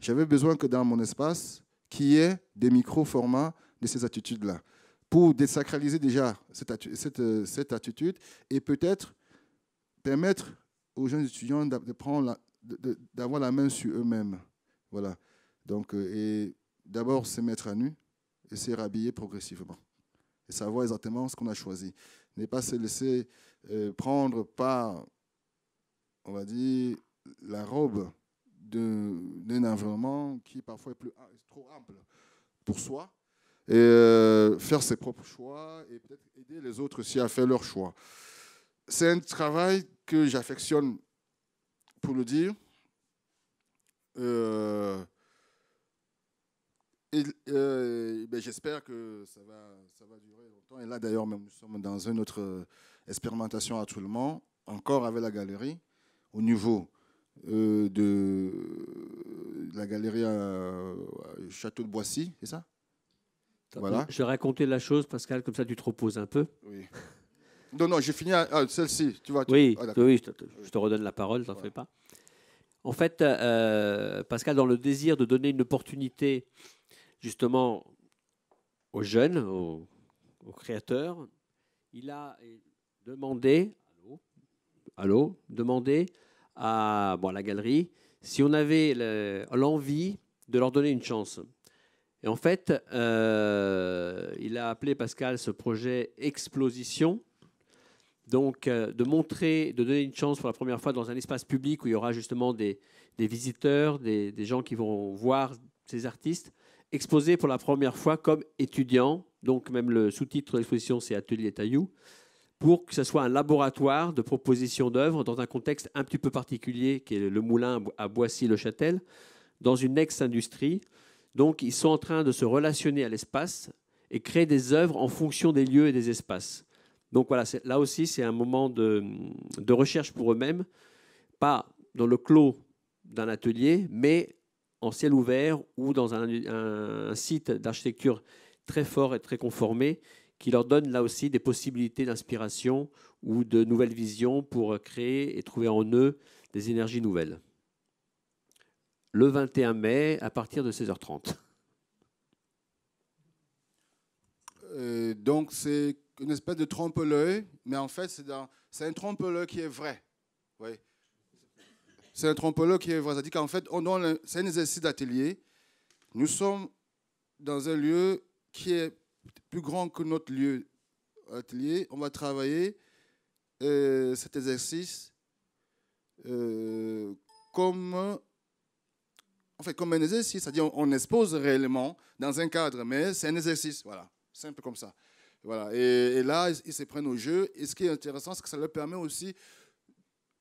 J'avais besoin que dans mon espace, qu'il y ait des micro-formats de ces attitudes-là, pour désacraliser déjà cette, cette attitude et peut-être permettre aux jeunes étudiants d'avoir la, main sur eux-mêmes. Voilà. Donc, euh, et d'abord se mettre à nu et se rhabiller progressivement. Et savoir exactement ce qu'on a choisi. Ne pas se laisser euh, prendre par, on va dire, la robe d'un environnement qui parfois est trop ample pour soi et euh, faire ses propres choix et peut-être aider les autres aussi à faire leurs choix. C'est un travail que j'affectionne, pour le dire. Euh, euh, ben, j'espère que ça va, ça va durer longtemps. Et là, d'ailleurs, nous sommes dans une autre euh, expérimentation actuellement, encore avec la galerie, au niveau euh, de la galerie Château de Boissy, c'est ça voilà. Je raconter la chose, Pascal, comme ça tu te reposes un peu. Oui. Non, non, j'ai fini Ah, celle-ci. Tu vois, Oui, ah, oui je, te, redonne la parole, t'en fais pas. En fait, Pascal, dans le désir de donner une opportunité justement aux jeunes, aux, créateurs. Il a demandé, à, la galerie si on avait l'envie de leur donner une chance. Et en fait, euh, il a appelé Pascal ce projet Explosition. Donc, euh, de montrer, de donner une chance pour la première fois dans un espace public où il y aura justement des, visiteurs, des, gens qui vont voir ces artistes, exposé pour la première fois comme étudiant, donc même le sous-titre de l'exposition c'est Atelier Taillou, pour que ce soit un laboratoire de proposition d'œuvres dans un contexte un petit peu particulier qui est le moulin à Boissy-le-Châtel, dans une ex-industrie. Donc ils sont en train de se relationner à l'espace et créer des œuvres en fonction des lieux et des espaces. Donc voilà, là aussi c'est un moment de, de recherche pour eux-mêmes, pas dans le clos d'un atelier, mais ciel ouvert ou dans un, site d'architecture très fort et très conformé qui leur donne là aussi des possibilités d'inspiration ou de nouvelles visions pour créer et trouver en eux des énergies nouvelles. Le 21 mai, à partir de 16h30. Euh, donc c'est une espèce de trompe-l'œil, mais en fait c'est un trompe-l'œil qui est vrai. Oui. C'est un trompologue qui vous a dit qu'en fait, c'est un exercice d'atelier. Nous sommes dans un lieu qui est plus grand que notre lieu atelier. On va travailler euh, cet exercice euh, comme en fait, comme un exercice, c'est-à-dire on, expose réellement dans un cadre, mais c'est un exercice, voilà, c'est un peu comme ça. Voilà. Et, là, ils, se prennent au jeu, et ce qui est intéressant, c'est que ça leur permet aussi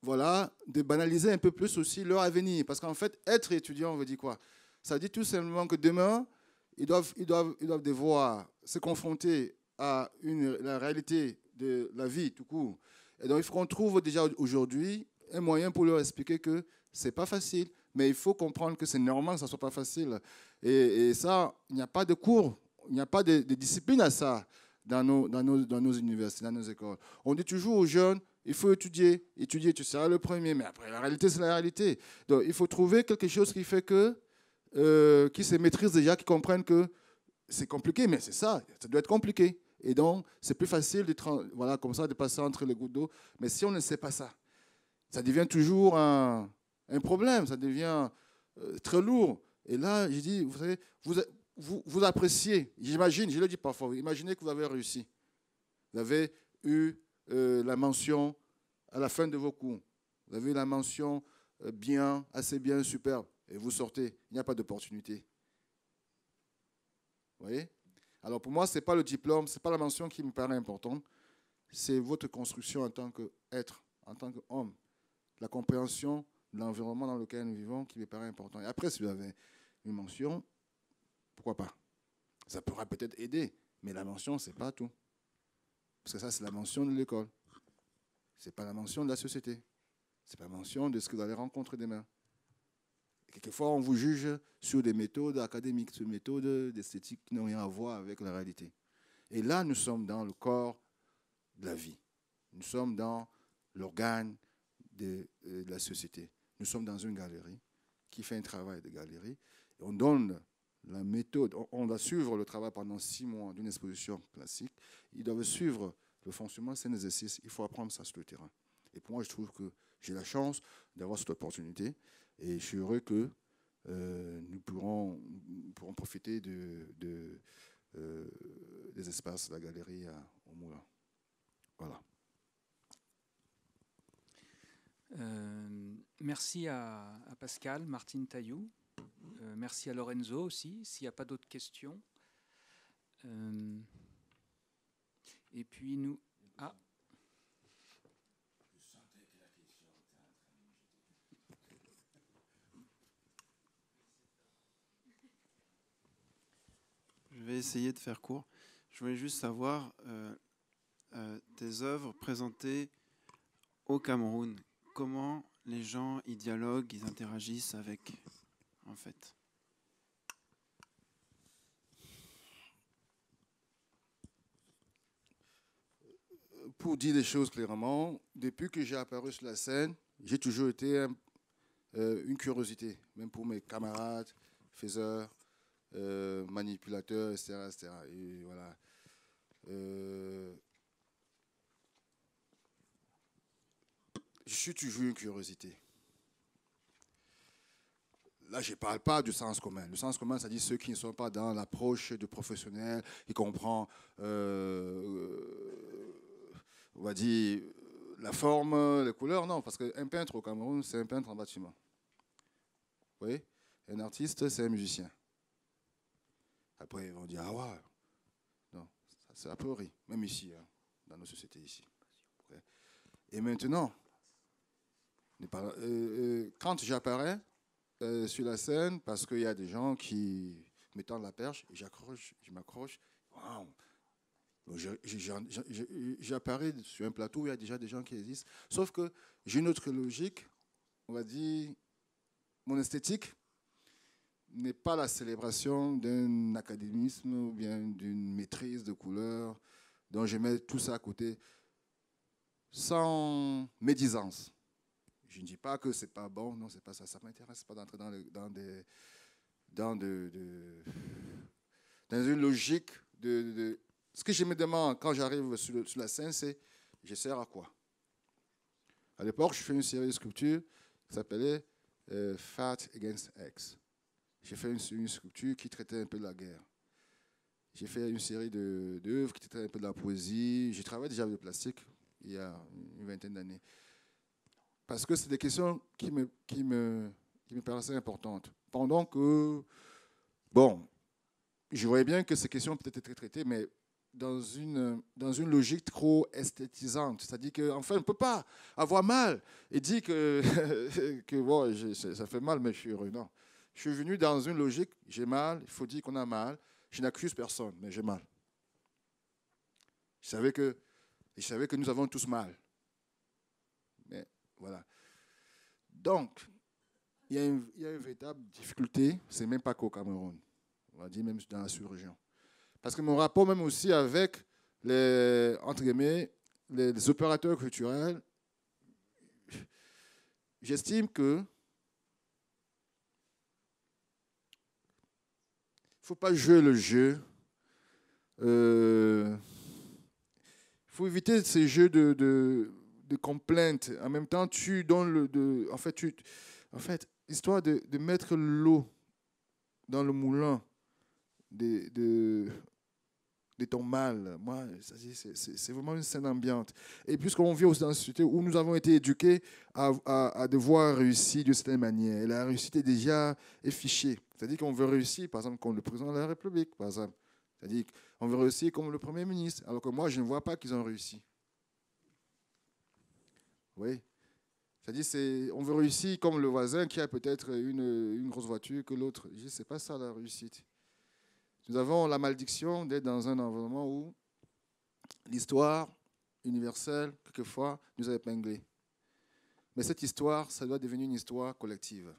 voilà, de banaliser un peu plus aussi leur avenir. Parce qu'en fait, être étudiant on veut dire quoi Ça dit tout simplement que demain, ils doivent, ils doivent, ils doivent devoir se confronter à une, la réalité de la vie tout court. Et donc, il faut qu'on trouve déjà aujourd'hui un moyen pour leur expliquer que c'est pas facile, mais il faut comprendre que c'est normal que ça soit pas facile. Et, ça, il n'y a pas de cours, il n'y a pas de, de, discipline à ça dans nos, dans, nos, dans nos universités, dans nos écoles. On dit toujours aux jeunes, il faut étudier, étudier, tu seras le premier, mais après la réalité, c'est la réalité. Donc il faut trouver quelque chose qui fait que, euh, qui se maîtrise déjà, qui comprenne que c'est compliqué, mais c'est ça, ça doit être compliqué. Et donc c'est plus facile de, voilà, comme ça, de passer entre les gouttes d'eau. Mais si on ne sait pas ça, ça devient toujours un, problème, ça devient euh, très lourd. Et là, je dis, vous savez, vous, vous, vous appréciez, j'imagine, je le dis parfois, imaginez que vous avez réussi. Vous avez eu euh, la mention à la fin de vos cours. Vous avez la mention euh, bien, assez bien, superbe, et vous sortez. Il n'y a pas d'opportunité. Vous voyez Alors pour moi, ce n'est pas le diplôme, ce n'est pas la mention qui me paraît importante, c'est votre construction en tant qu'être, en tant qu'homme, la compréhension de l'environnement dans lequel nous vivons qui me paraît important. Et après, si vous avez une mention, pourquoi pas Ça pourra peut-être aider, mais la mention, ce n'est pas tout. Parce que ça, c'est la mention de l'école. Ce n'est pas la mention de la société. Ce n'est pas la mention de ce que vous allez rencontrer demain. Quelquefois, on vous juge sur des méthodes académiques, sur des méthodes d'esthétique qui n'ont rien à voir avec la réalité. Et là, nous sommes dans le corps de la vie. Nous sommes dans l'organe de, euh, la société. Nous sommes dans une galerie qui fait un travail de galerie. on donne la méthode. On va suivre le travail pendant six mois d'une exposition classique. Ils doivent suivre le fonctionnement de ces exercices. Il faut apprendre ça sur le terrain. Et pour moi, je trouve que j'ai la chance d'avoir cette opportunité. Et je suis heureux que euh, nous pourrons, profiter de, euh, des espaces de la galerie au Moulin. Voilà. Euh, merci à, à Pascal, Martine Taillou. Euh, merci à Lorenzo aussi, s'il n'y a pas d'autres questions. Euh, et puis nous... Ah Je vais essayer de faire court. Je voulais juste savoir des euh, tes œuvres présentées au Cameroun. Comment les gens y dialoguent, ils interagissent avec en fait. Pour dire les choses clairement, depuis que j'ai apparu sur la scène, j'ai toujours été euh, une curiosité, même pour mes camarades, faiseurs, euh, manipulateurs, etc., voilà. Euh, je suis toujours une curiosité. Là, je ne parle pas du sens commun. Le sens commun, ça dit ceux qui ne sont pas dans l'approche du professionnel, qui comprend, euh, euh, on va dire, la forme, les couleurs. Non, parce qu'un peintre au Cameroun, c'est un peintre en bâtiment. Vous voyez Un artiste, c'est un musicien. Après, ils vont dire, ah ouais. Non, c'est a priori, même ici, hein, dans nos sociétés ici. Et maintenant, euh, quand j'apparais, euh, sur la scène parce qu'il y a des gens qui me la perche et j'accroche, je m'accroche. Wow. J'apparais sur un plateau où il y a déjà des gens qui existent. Sauf que j'ai une autre logique, on va dire, mon esthétique n'est pas la célébration d'un académisme ou bien d'une maîtrise de couleurs, dont je mets tout ça à côté sans médisance. Je ne dis pas que c'est pas bon, non, c'est pas ça. Ça m'intéresse pas d'entrer dans, dans, des, dans, de, dans une logique de, Ce que je me demande quand j'arrive sur, la scène, c'est je sers à quoi À l'époque, je fais une série de sculptures qui s'appelait euh, Fat Against X. J'ai fait une, une, sculpture qui traitait un peu de la guerre. J'ai fait une série d'œuvres qui traitaient un peu de la poésie. J'ai travaillé déjà avec le plastique il y a une vingtaine d'années parce que c'est des questions qui me, qui, importantes. Pendant que, bon, je voyais bien que ces questions peut-être traitées, mais dans une, logique trop esthétisante. C'est-à-dire qu'enfin, enfin, on ne peut pas avoir mal et dire que, ça fait mal, mais je suis heureux. Non. Je suis venu dans une logique, j'ai mal, il faut dire qu'on a mal. Je n'accuse personne, mais j'ai mal. je savais que nous avons tous mal. Voilà. Donc, il y, a une, véritable difficulté, c'est même pas qu'au Cameroun, on va dire même dans la sous-région. Parce que mon rapport même aussi avec les, entre guillemets, les, opérateurs culturels, j'estime que Il ne faut pas jouer le jeu. Il euh, faut éviter ces jeux de de complainte. En même temps, tu donnes le. De, en, fait, tu, en fait, histoire de, de mettre l'eau dans le moulin de, de, ton mal. Moi, c'est vraiment une scène ambiante. Et puisqu'on vit aussi dans une société où nous avons été éduqués à, à, devoir réussir de certaine manière, et la réussite est déjà effichée. C'est-à-dire qu'on veut réussir, par exemple, comme le président de la République, par exemple. C'est-à-dire qu'on veut réussir comme le Premier ministre, alors que moi, je ne vois pas qu'ils ont réussi. Oui. C'est-à-dire, on veut réussir comme le voisin qui a peut-être une, grosse voiture que l'autre. Je Ce n'est pas ça la réussite. Nous avons la malédiction d'être dans un environnement où l'histoire universelle, quelquefois, nous a épinglés. Mais cette histoire, ça doit devenir une histoire collective.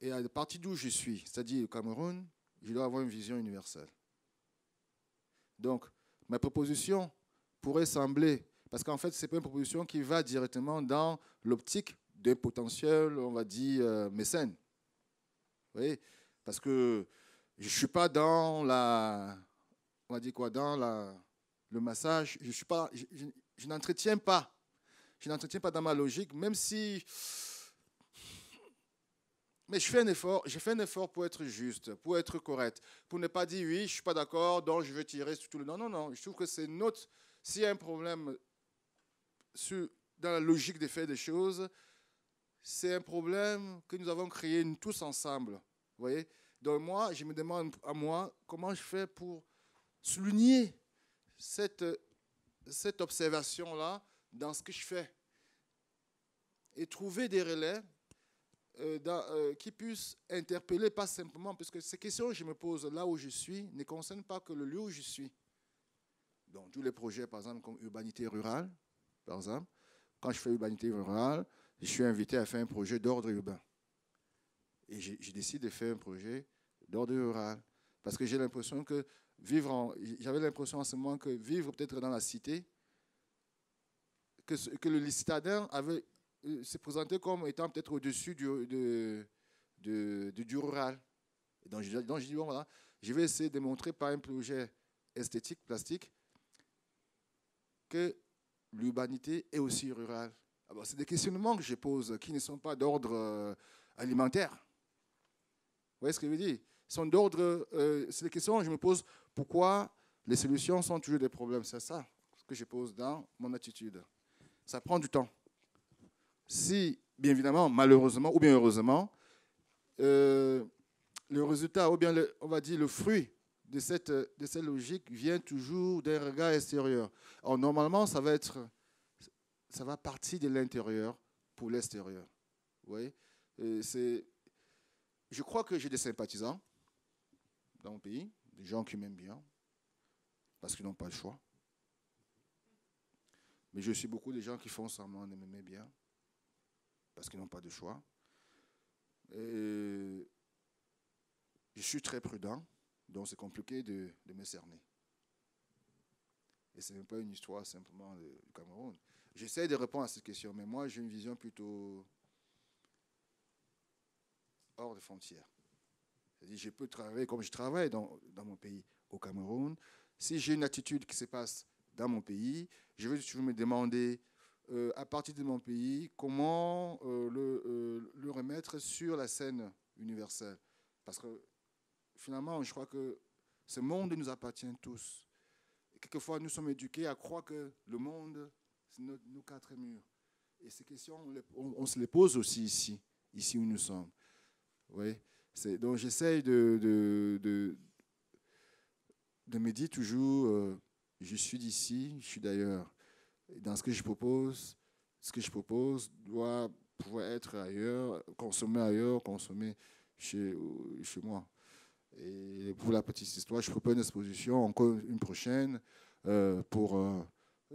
Et à partir d'où je suis, c'est-à-dire au Cameroun, je dois avoir une vision universelle. Donc, ma proposition pourrait sembler parce qu'en fait, ce n'est pas une proposition qui va directement dans l'optique des potentiels, on va dire, euh, mécènes. Vous voyez Parce que je ne suis pas dans la. On va dire quoi Dans la, le massage. Je, suis pas, je, n'entretiens pas. Je n'entretiens pas dans ma logique, même si. Mais je fais un effort, j'ai fait un effort pour être juste, pour être correct, pour ne pas dire oui, je ne suis pas d'accord, donc je veux tirer sur tout le. Non, non, non. Je trouve que c'est notre. S'il y a un problème dans la logique des faits des choses, c'est un problème que nous avons créé tous ensemble. Vous voyez Donc moi, je me demande à moi comment je fais pour souligner cette, cette observation-là dans ce que je fais et trouver des relais euh, euh, qui puissent interpeller, pas simplement, parce que ces questions que je me pose là où je suis ne concernent pas que le lieu où je suis. Donc tous les projets, par exemple, comme Urbanité Rurale, par exemple, quand je fais l'urbanité rurale, je suis invité à faire un projet d'ordre urbain. Et j'ai décidé de faire un projet d'ordre rural. Parce que j'ai l'impression que vivre en. J'avais l'impression en ce moment que vivre peut-être dans la cité, que, que le citadin avait, euh, se présentait comme étant peut-être au-dessus du, du rural. donc, j'ai donc je dis, bon, voilà, je vais essayer de montrer par un projet esthétique, plastique, que l'urbanité est aussi rurale ah C'est des questionnements que je pose qui ne sont pas d'ordre euh, alimentaire. Vous voyez ce que je veux dire sont d'ordre. Euh, c'est des questions que je me pose. Pourquoi les solutions sont toujours des problèmes C'est ça ce que je pose dans mon attitude. Ça prend du temps. Si, bien évidemment, malheureusement ou bien heureusement, euh, le résultat ou bien on va dire le fruit de cette, de cette logique vient toujours d'un regard extérieur. Alors, normalement, ça va être, ça va partir de l'intérieur pour l'extérieur. Vous voyez euh, c'est, Je crois que j'ai des sympathisants dans mon pays, des gens qui m'aiment bien, parce qu'ils n'ont pas le choix. Mais je suis beaucoup de gens qui font semblant de m'aimer bien, parce qu'ils n'ont pas de choix. Et je suis très prudent. Donc c'est compliqué de, me cerner. Et ce n'est pas une histoire simplement du Cameroun. J'essaie de répondre à cette question, mais moi j'ai une vision plutôt hors de frontières. je peux travailler comme je travaille dans, mon pays, au Cameroun. Si j'ai une attitude qui se passe dans mon pays, je vais toujours me demander euh, à partir de mon pays, comment euh, le, euh, le, remettre sur la scène universelle Parce que finalement, je crois que ce monde nous appartient tous. Et quelquefois, nous sommes éduqués à croire que le monde, c'est nos, quatre murs. Et ces questions, on, se les pose aussi ici, ici où nous sommes. Oui. Donc j'essaye de, de, de, me dire toujours, euh, je suis d'ici, je suis d'ailleurs. Dans ce que je propose, ce que je propose doit pouvoir être ailleurs, consommer ailleurs, consommer chez, chez moi. Et pour la petite histoire, je propose une exposition, encore une prochaine, euh, pour euh,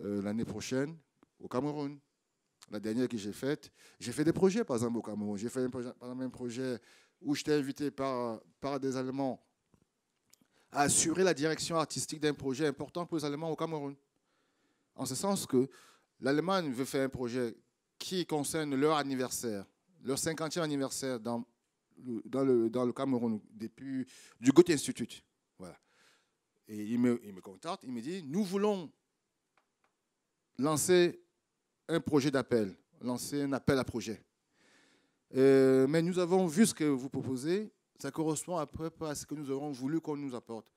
euh, l'année prochaine au Cameroun. La dernière que j'ai faite, j'ai fait des projets, par exemple, au Cameroun. J'ai fait un projet, projet où j'étais invité par, par des Allemands à assurer la direction artistique d'un projet important pour les Allemands au Cameroun. En ce sens que l'Allemagne veut faire un projet qui concerne leur anniversaire, leur 50e anniversaire dans, dans le, dans le Cameroun depuis, du Goethe Institute. Voilà. Et il me, il me contacte, il me dit, nous voulons lancer un projet d'appel, lancer un appel à projet. Euh, mais nous avons vu ce que vous proposez, ça correspond à peu près à ce que nous aurons voulu qu'on nous apporte.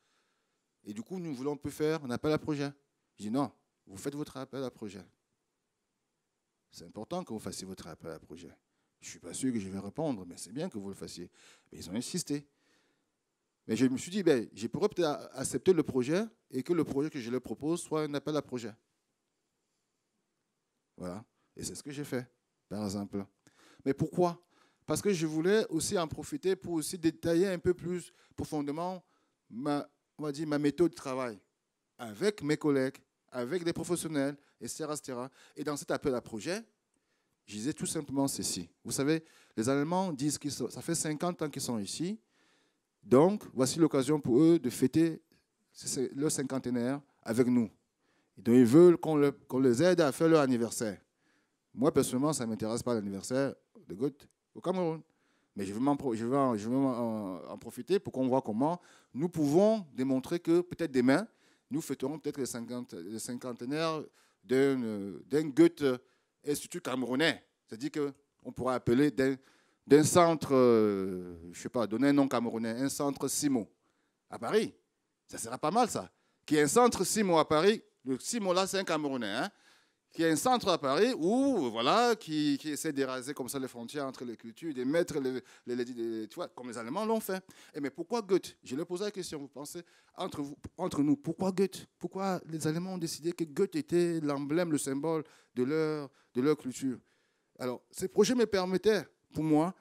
Et du coup, nous voulons plus faire un appel à projet. Je dis non, vous faites votre appel à projet. C'est important que vous fassiez votre appel à projet. Je ne suis pas sûr que je vais répondre, mais c'est bien que vous le fassiez. Mais ils ont insisté. Mais je me suis dit, ben, j'ai pourrais peut-être accepter le projet et que le projet que je leur propose soit un appel à projet. Voilà. Et c'est ce que j'ai fait, par exemple. Mais pourquoi Parce que je voulais aussi en profiter pour aussi détailler un peu plus profondément ma, on va dire, ma méthode de travail avec mes collègues, avec des professionnels, etc., etc. Et dans cet appel à projet, je disais tout simplement ceci. Vous savez, les Allemands disent que ça fait 50 ans qu'ils sont ici, donc voici l'occasion pour eux de fêter leur cinquantenaire avec nous. Donc ils veulent qu'on, les aide à faire leur anniversaire. Moi, personnellement, ça ne m'intéresse pas l'anniversaire de Goethe au Cameroun. Mais je veux, m'en, je en, profiter pour qu'on voit comment nous pouvons démontrer que peut-être demain, nous fêterons peut-être le, cinquantenaire d'un Goethe institut camerounais. C'est-à-dire qu'on pourra appeler d'un centre, euh, je ne sais pas, donner un nom camerounais, un centre SIMO à Paris. Ça sera pas mal, ça. Qui y un centre SIMO à Paris, le SIMO là, c'est un Camerounais. Hein qui est un centre à Paris où, voilà, qui, qui essaie d'éraser comme ça les frontières entre les cultures, de mettre les, tu vois, comme les Allemands l'ont fait. Et eh, mais pourquoi Goethe Je leur ai posé la question, vous pensez, entre, entre nous, pourquoi Goethe Pourquoi les Allemands ont décidé que Goethe était l'emblème, le symbole de leur, de leur culture Alors, ces projets me permettaient, pour moi,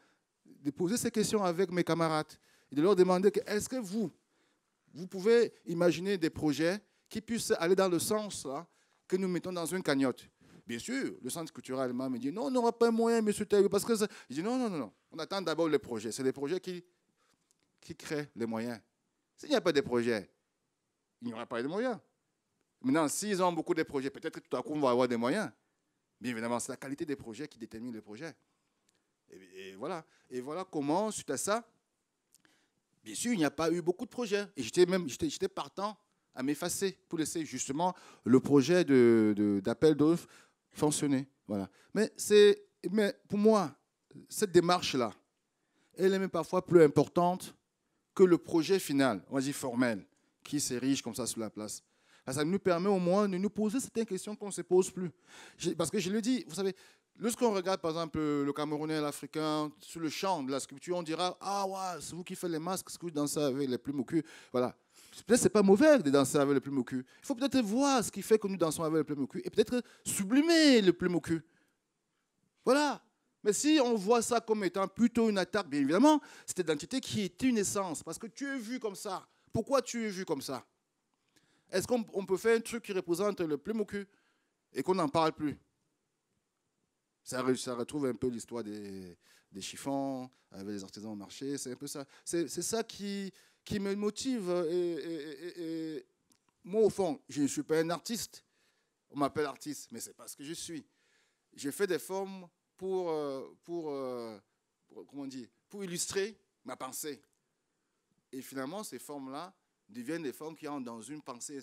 de poser ces questions avec mes camarades et de leur demander que, est-ce que vous, vous pouvez imaginer des projets qui puissent aller dans le sens hein, que nous mettons dans une cagnotte. Bien sûr, le centre culturel m'a dit non, on n'aura pas moyen, monsieur parce que Je dis non, non, non, non. On attend d'abord les projets. C'est les projets qui, qui créent les moyens. S'il n'y a pas de projets, il n'y aura pas de moyens. Maintenant, s'ils ont beaucoup de projets, peut-être que tout à coup, on va avoir des moyens. Bien évidemment, c'est la qualité des projets qui détermine les projets. Et, et, voilà. Et voilà comment, suite à ça, bien sûr, il n'y a pas eu beaucoup de projets. Et j'étais même j'étais partant à m'effacer pour laisser justement le projet d'appel de, d'offres fonctionner. Voilà. Mais, mais pour moi, cette démarche-là, elle est même parfois plus importante que le projet final, on va dire formel, qui s'érige comme ça sur la place. Ça nous permet au moins de nous poser certaines questions qu'on ne se pose plus. Parce que je le dis, vous savez, lorsqu'on regarde par exemple le Camerounais, l'Africain, sur le champ de la sculpture, on dira Ah, ouais, c'est vous qui faites les masques, c'est vous dansez avec les plumes au cul. Voilà. Peut-être c'est pas mauvais de danser avec le plume au cul. Il faut peut-être voir ce qui fait que nous dansons avec le plume au cul et peut-être sublimer le plume cul. Voilà. Mais si on voit ça comme étant plutôt une attaque, bien évidemment, cette identité qui est une essence, parce que tu es vu comme ça. Pourquoi tu es vu comme ça Est-ce qu'on peut faire un truc qui représente le plume au cul et qu'on n'en parle plus ça, ça, retrouve un peu l'histoire des, des chiffons avec les artisans au marché, c'est un peu ça. C'est ça qui, qui me motive. Euh, et, moi, au fond, je ne suis pas un artiste. On m'appelle artiste, mais ce n'est pas ce que je suis. J'ai fait des formes pour, euh, euh, pour, comment pour illustrer ma pensée. Et finalement, ces formes-là deviennent des formes qui entrent dans une pensée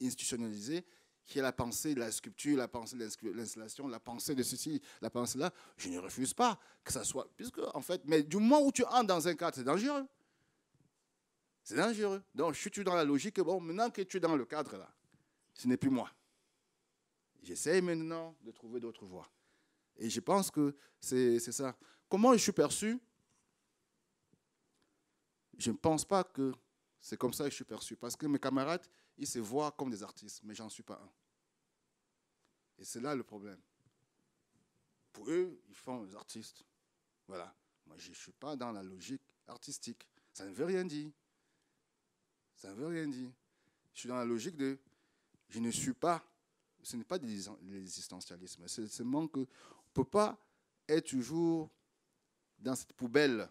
institutionnalisée, qui est la pensée de la sculpture, la pensée de l'installation, la pensée de ceci, la pensée de là. Je ne refuse pas que ça soit. Puisque, en fait, mais du moment où tu entres dans un cadre, c'est dangereux. C'est dangereux. Donc, je suis dans la logique, bon, maintenant que tu es dans le cadre là, ce n'est plus moi. J'essaie maintenant de trouver d'autres voies. Et je pense que c'est ça. Comment je suis perçu Je ne pense pas que c'est comme ça que je suis perçu. Parce que mes camarades, ils se voient comme des artistes, mais j'en suis pas un. Et c'est là le problème. Pour eux, ils font des artistes. Voilà. Moi, je ne suis pas dans la logique artistique. Ça ne veut rien dire. Ça ne veut rien dire. Je suis dans la logique de je ne suis pas. Ce n'est pas de l'existentialisme. C'est seulement qu'on ne peut pas être toujours dans cette poubelle.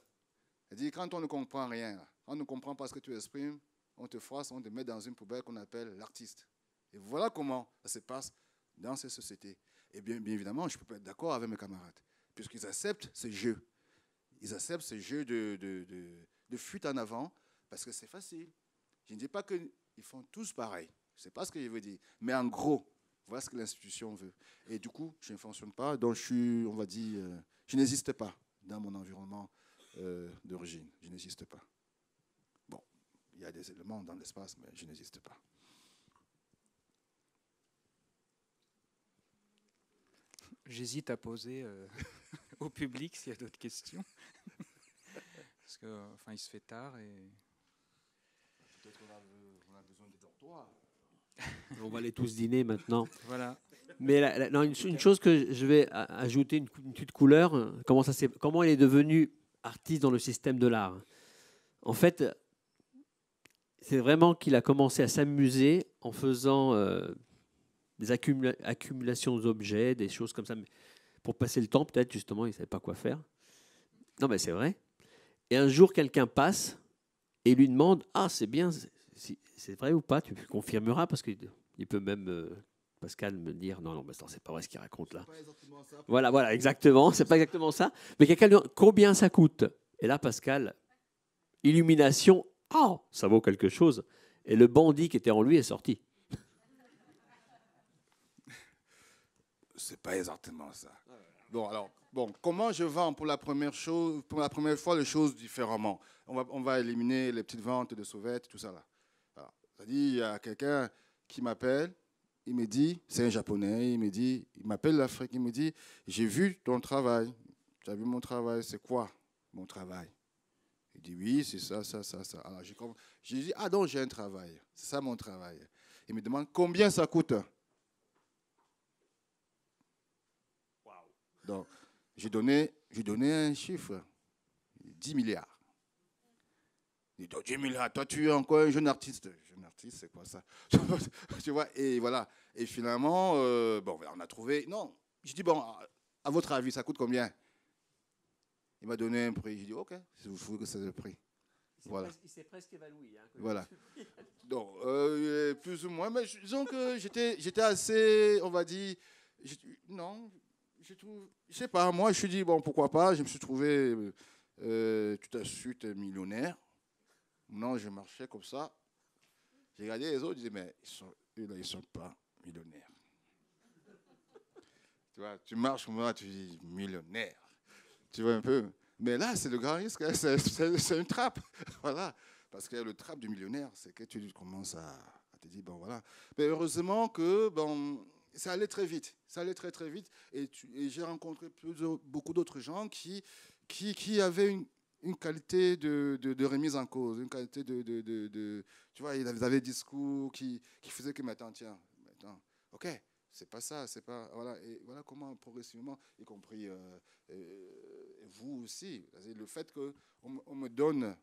C'est-à-dire, quand on ne comprend rien, quand on ne comprend pas ce que tu exprimes, on te froisse, on te met dans une poubelle qu'on appelle l'artiste. Et voilà comment ça se passe dans ces sociétés. Et bien, bien évidemment, je ne peux pas être d'accord avec mes camarades, puisqu'ils acceptent ce jeu. Ils acceptent ce jeu de fuite en avant, parce que c'est facile. Je ne dis pas qu'ils font tous pareil. Je ne sais pas ce que je veux dire. Mais en gros, voilà ce que l'institution veut. Et du coup, je ne fonctionne pas. Donc, je suis, on va dire, euh, je n'existe pas dans mon environnement euh, d'origine. Je n'existe pas. Bon, il y a des éléments dans l'espace, mais je n'existe pas. J'hésite à poser euh, au public s'il y a d'autres questions. Parce que, enfin, il se fait tard et On va aller tous dîner maintenant. Voilà. Mais non, une, chose que je vais ajouter, une, petite couleur, euh, comment, ça est, comment elle est devenue artiste dans le système de l'art. En fait, c'est vraiment qu'il a commencé à s'amuser en faisant euh, des accumulations d'objets, des choses comme ça, pour passer le temps peut-être justement, il ne savait pas quoi faire. Non mais c'est vrai. Et un jour quelqu'un passe et lui demande Ah, c'est bien, c'est vrai ou pas Tu confirmeras parce qu'il peut même. Euh, Pascal me dire non non mais c'est pas vrai ce qu'il raconte là. voilà voilà exactement c'est pas exactement ça mais quelqu'un lui demande combien ça coûte et là Pascal illumination ah ça vaut quelque chose et le bandit qui était en lui est sorti. C'est pas exactement ça. Bon, alors, bon, comment je vends pour la première, chose, pour la première fois les choses différemment on va, on va éliminer les petites ventes de sauvettes, tout ça là. cest il y a quelqu'un qui m'appelle, il me dit, c'est un japonais, il me dit, il m'appelle l'Afrique, il me dit, j'ai vu ton travail, tu as vu mon travail, c'est quoi mon travail Il dit, oui, c'est ça, ça, ça, ça. Alors, j'ai dit, ah donc j'ai un travail, c'est ça mon travail. Il me demande, combien ça coûte Donc, j'ai donné, donné un chiffre 10 milliards. Il dit 10 milliards, toi tu es encore un jeune artiste. Jeune artiste, c'est quoi ça Tu vois, et voilà. Et finalement, euh, bon, on a trouvé. Non, je dis, bon, à votre avis, ça coûte combien Il m'a donné un prix. J'ai dit, ok, si vous trouvez que c'est le prix. voilà. il s'est presque évalué. Hein, voilà. Donc, euh, plus ou moins, mais disons que j'étais assez, on va dire, non, je trouve, sais pas, moi je suis dit, bon, pourquoi pas, je me suis trouvé euh, tout à suite millionnaire. Non, je marchais comme ça. J'ai regardé les autres, je disais, mais ils sont, ils sont pas millionnaires. tu vois, tu marches comme ça, tu dis, millionnaire. Tu vois un peu. Mais là, c'est le grand risque, hein, c'est une trappe. voilà. Parce que le trappe du millionnaire, c'est que tu commences à, te dire, bon voilà. Mais heureusement que, bon, ça allait très vite. Ça allait très très vite. Et, j'ai rencontré beaucoup d'autres gens qui, avaient une, qualité de, remise en cause, une qualité de, Tu vois, ils avaient des discours qui, faisaient que, maintenant, tiens, attends, ok, c'est pas ça, c'est pas. Voilà, et voilà comment progressivement, y compris euh, euh, vous aussi, le fait qu'on on me donne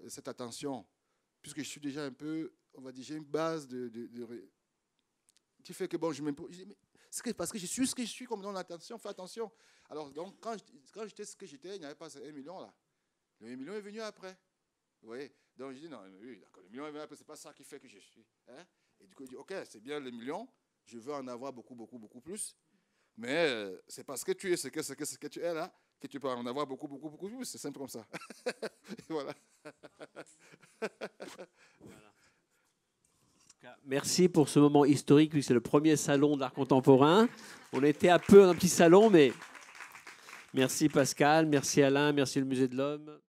euh, cette attention, puisque je suis déjà un peu, on va dire, j'ai une base de, qui fait que bon, je m'impose. C'est parce que je suis ce que je suis, comme dans l'attention, fais attention. Alors, donc, quand, j'étais ce que j'étais, il n'y avait pas un million là. Le million est venu après. Vous voyez Donc, je dis, non, oui, d'accord, le million est venu après, c'est pas ça qui fait que je suis. Hein. Et du coup, je dis, ok, c'est bien le million, je veux en avoir beaucoup, beaucoup, beaucoup plus. Mais euh, c'est parce que tu es ce que, ce, que, ce que tu es là que tu peux en avoir beaucoup, beaucoup, beaucoup plus. C'est simple comme ça. voilà. Merci pour ce moment historique, c'est le premier salon de l'art contemporain. On était à peu dans un petit salon, mais merci Pascal, merci Alain, merci le Musée de l'Homme.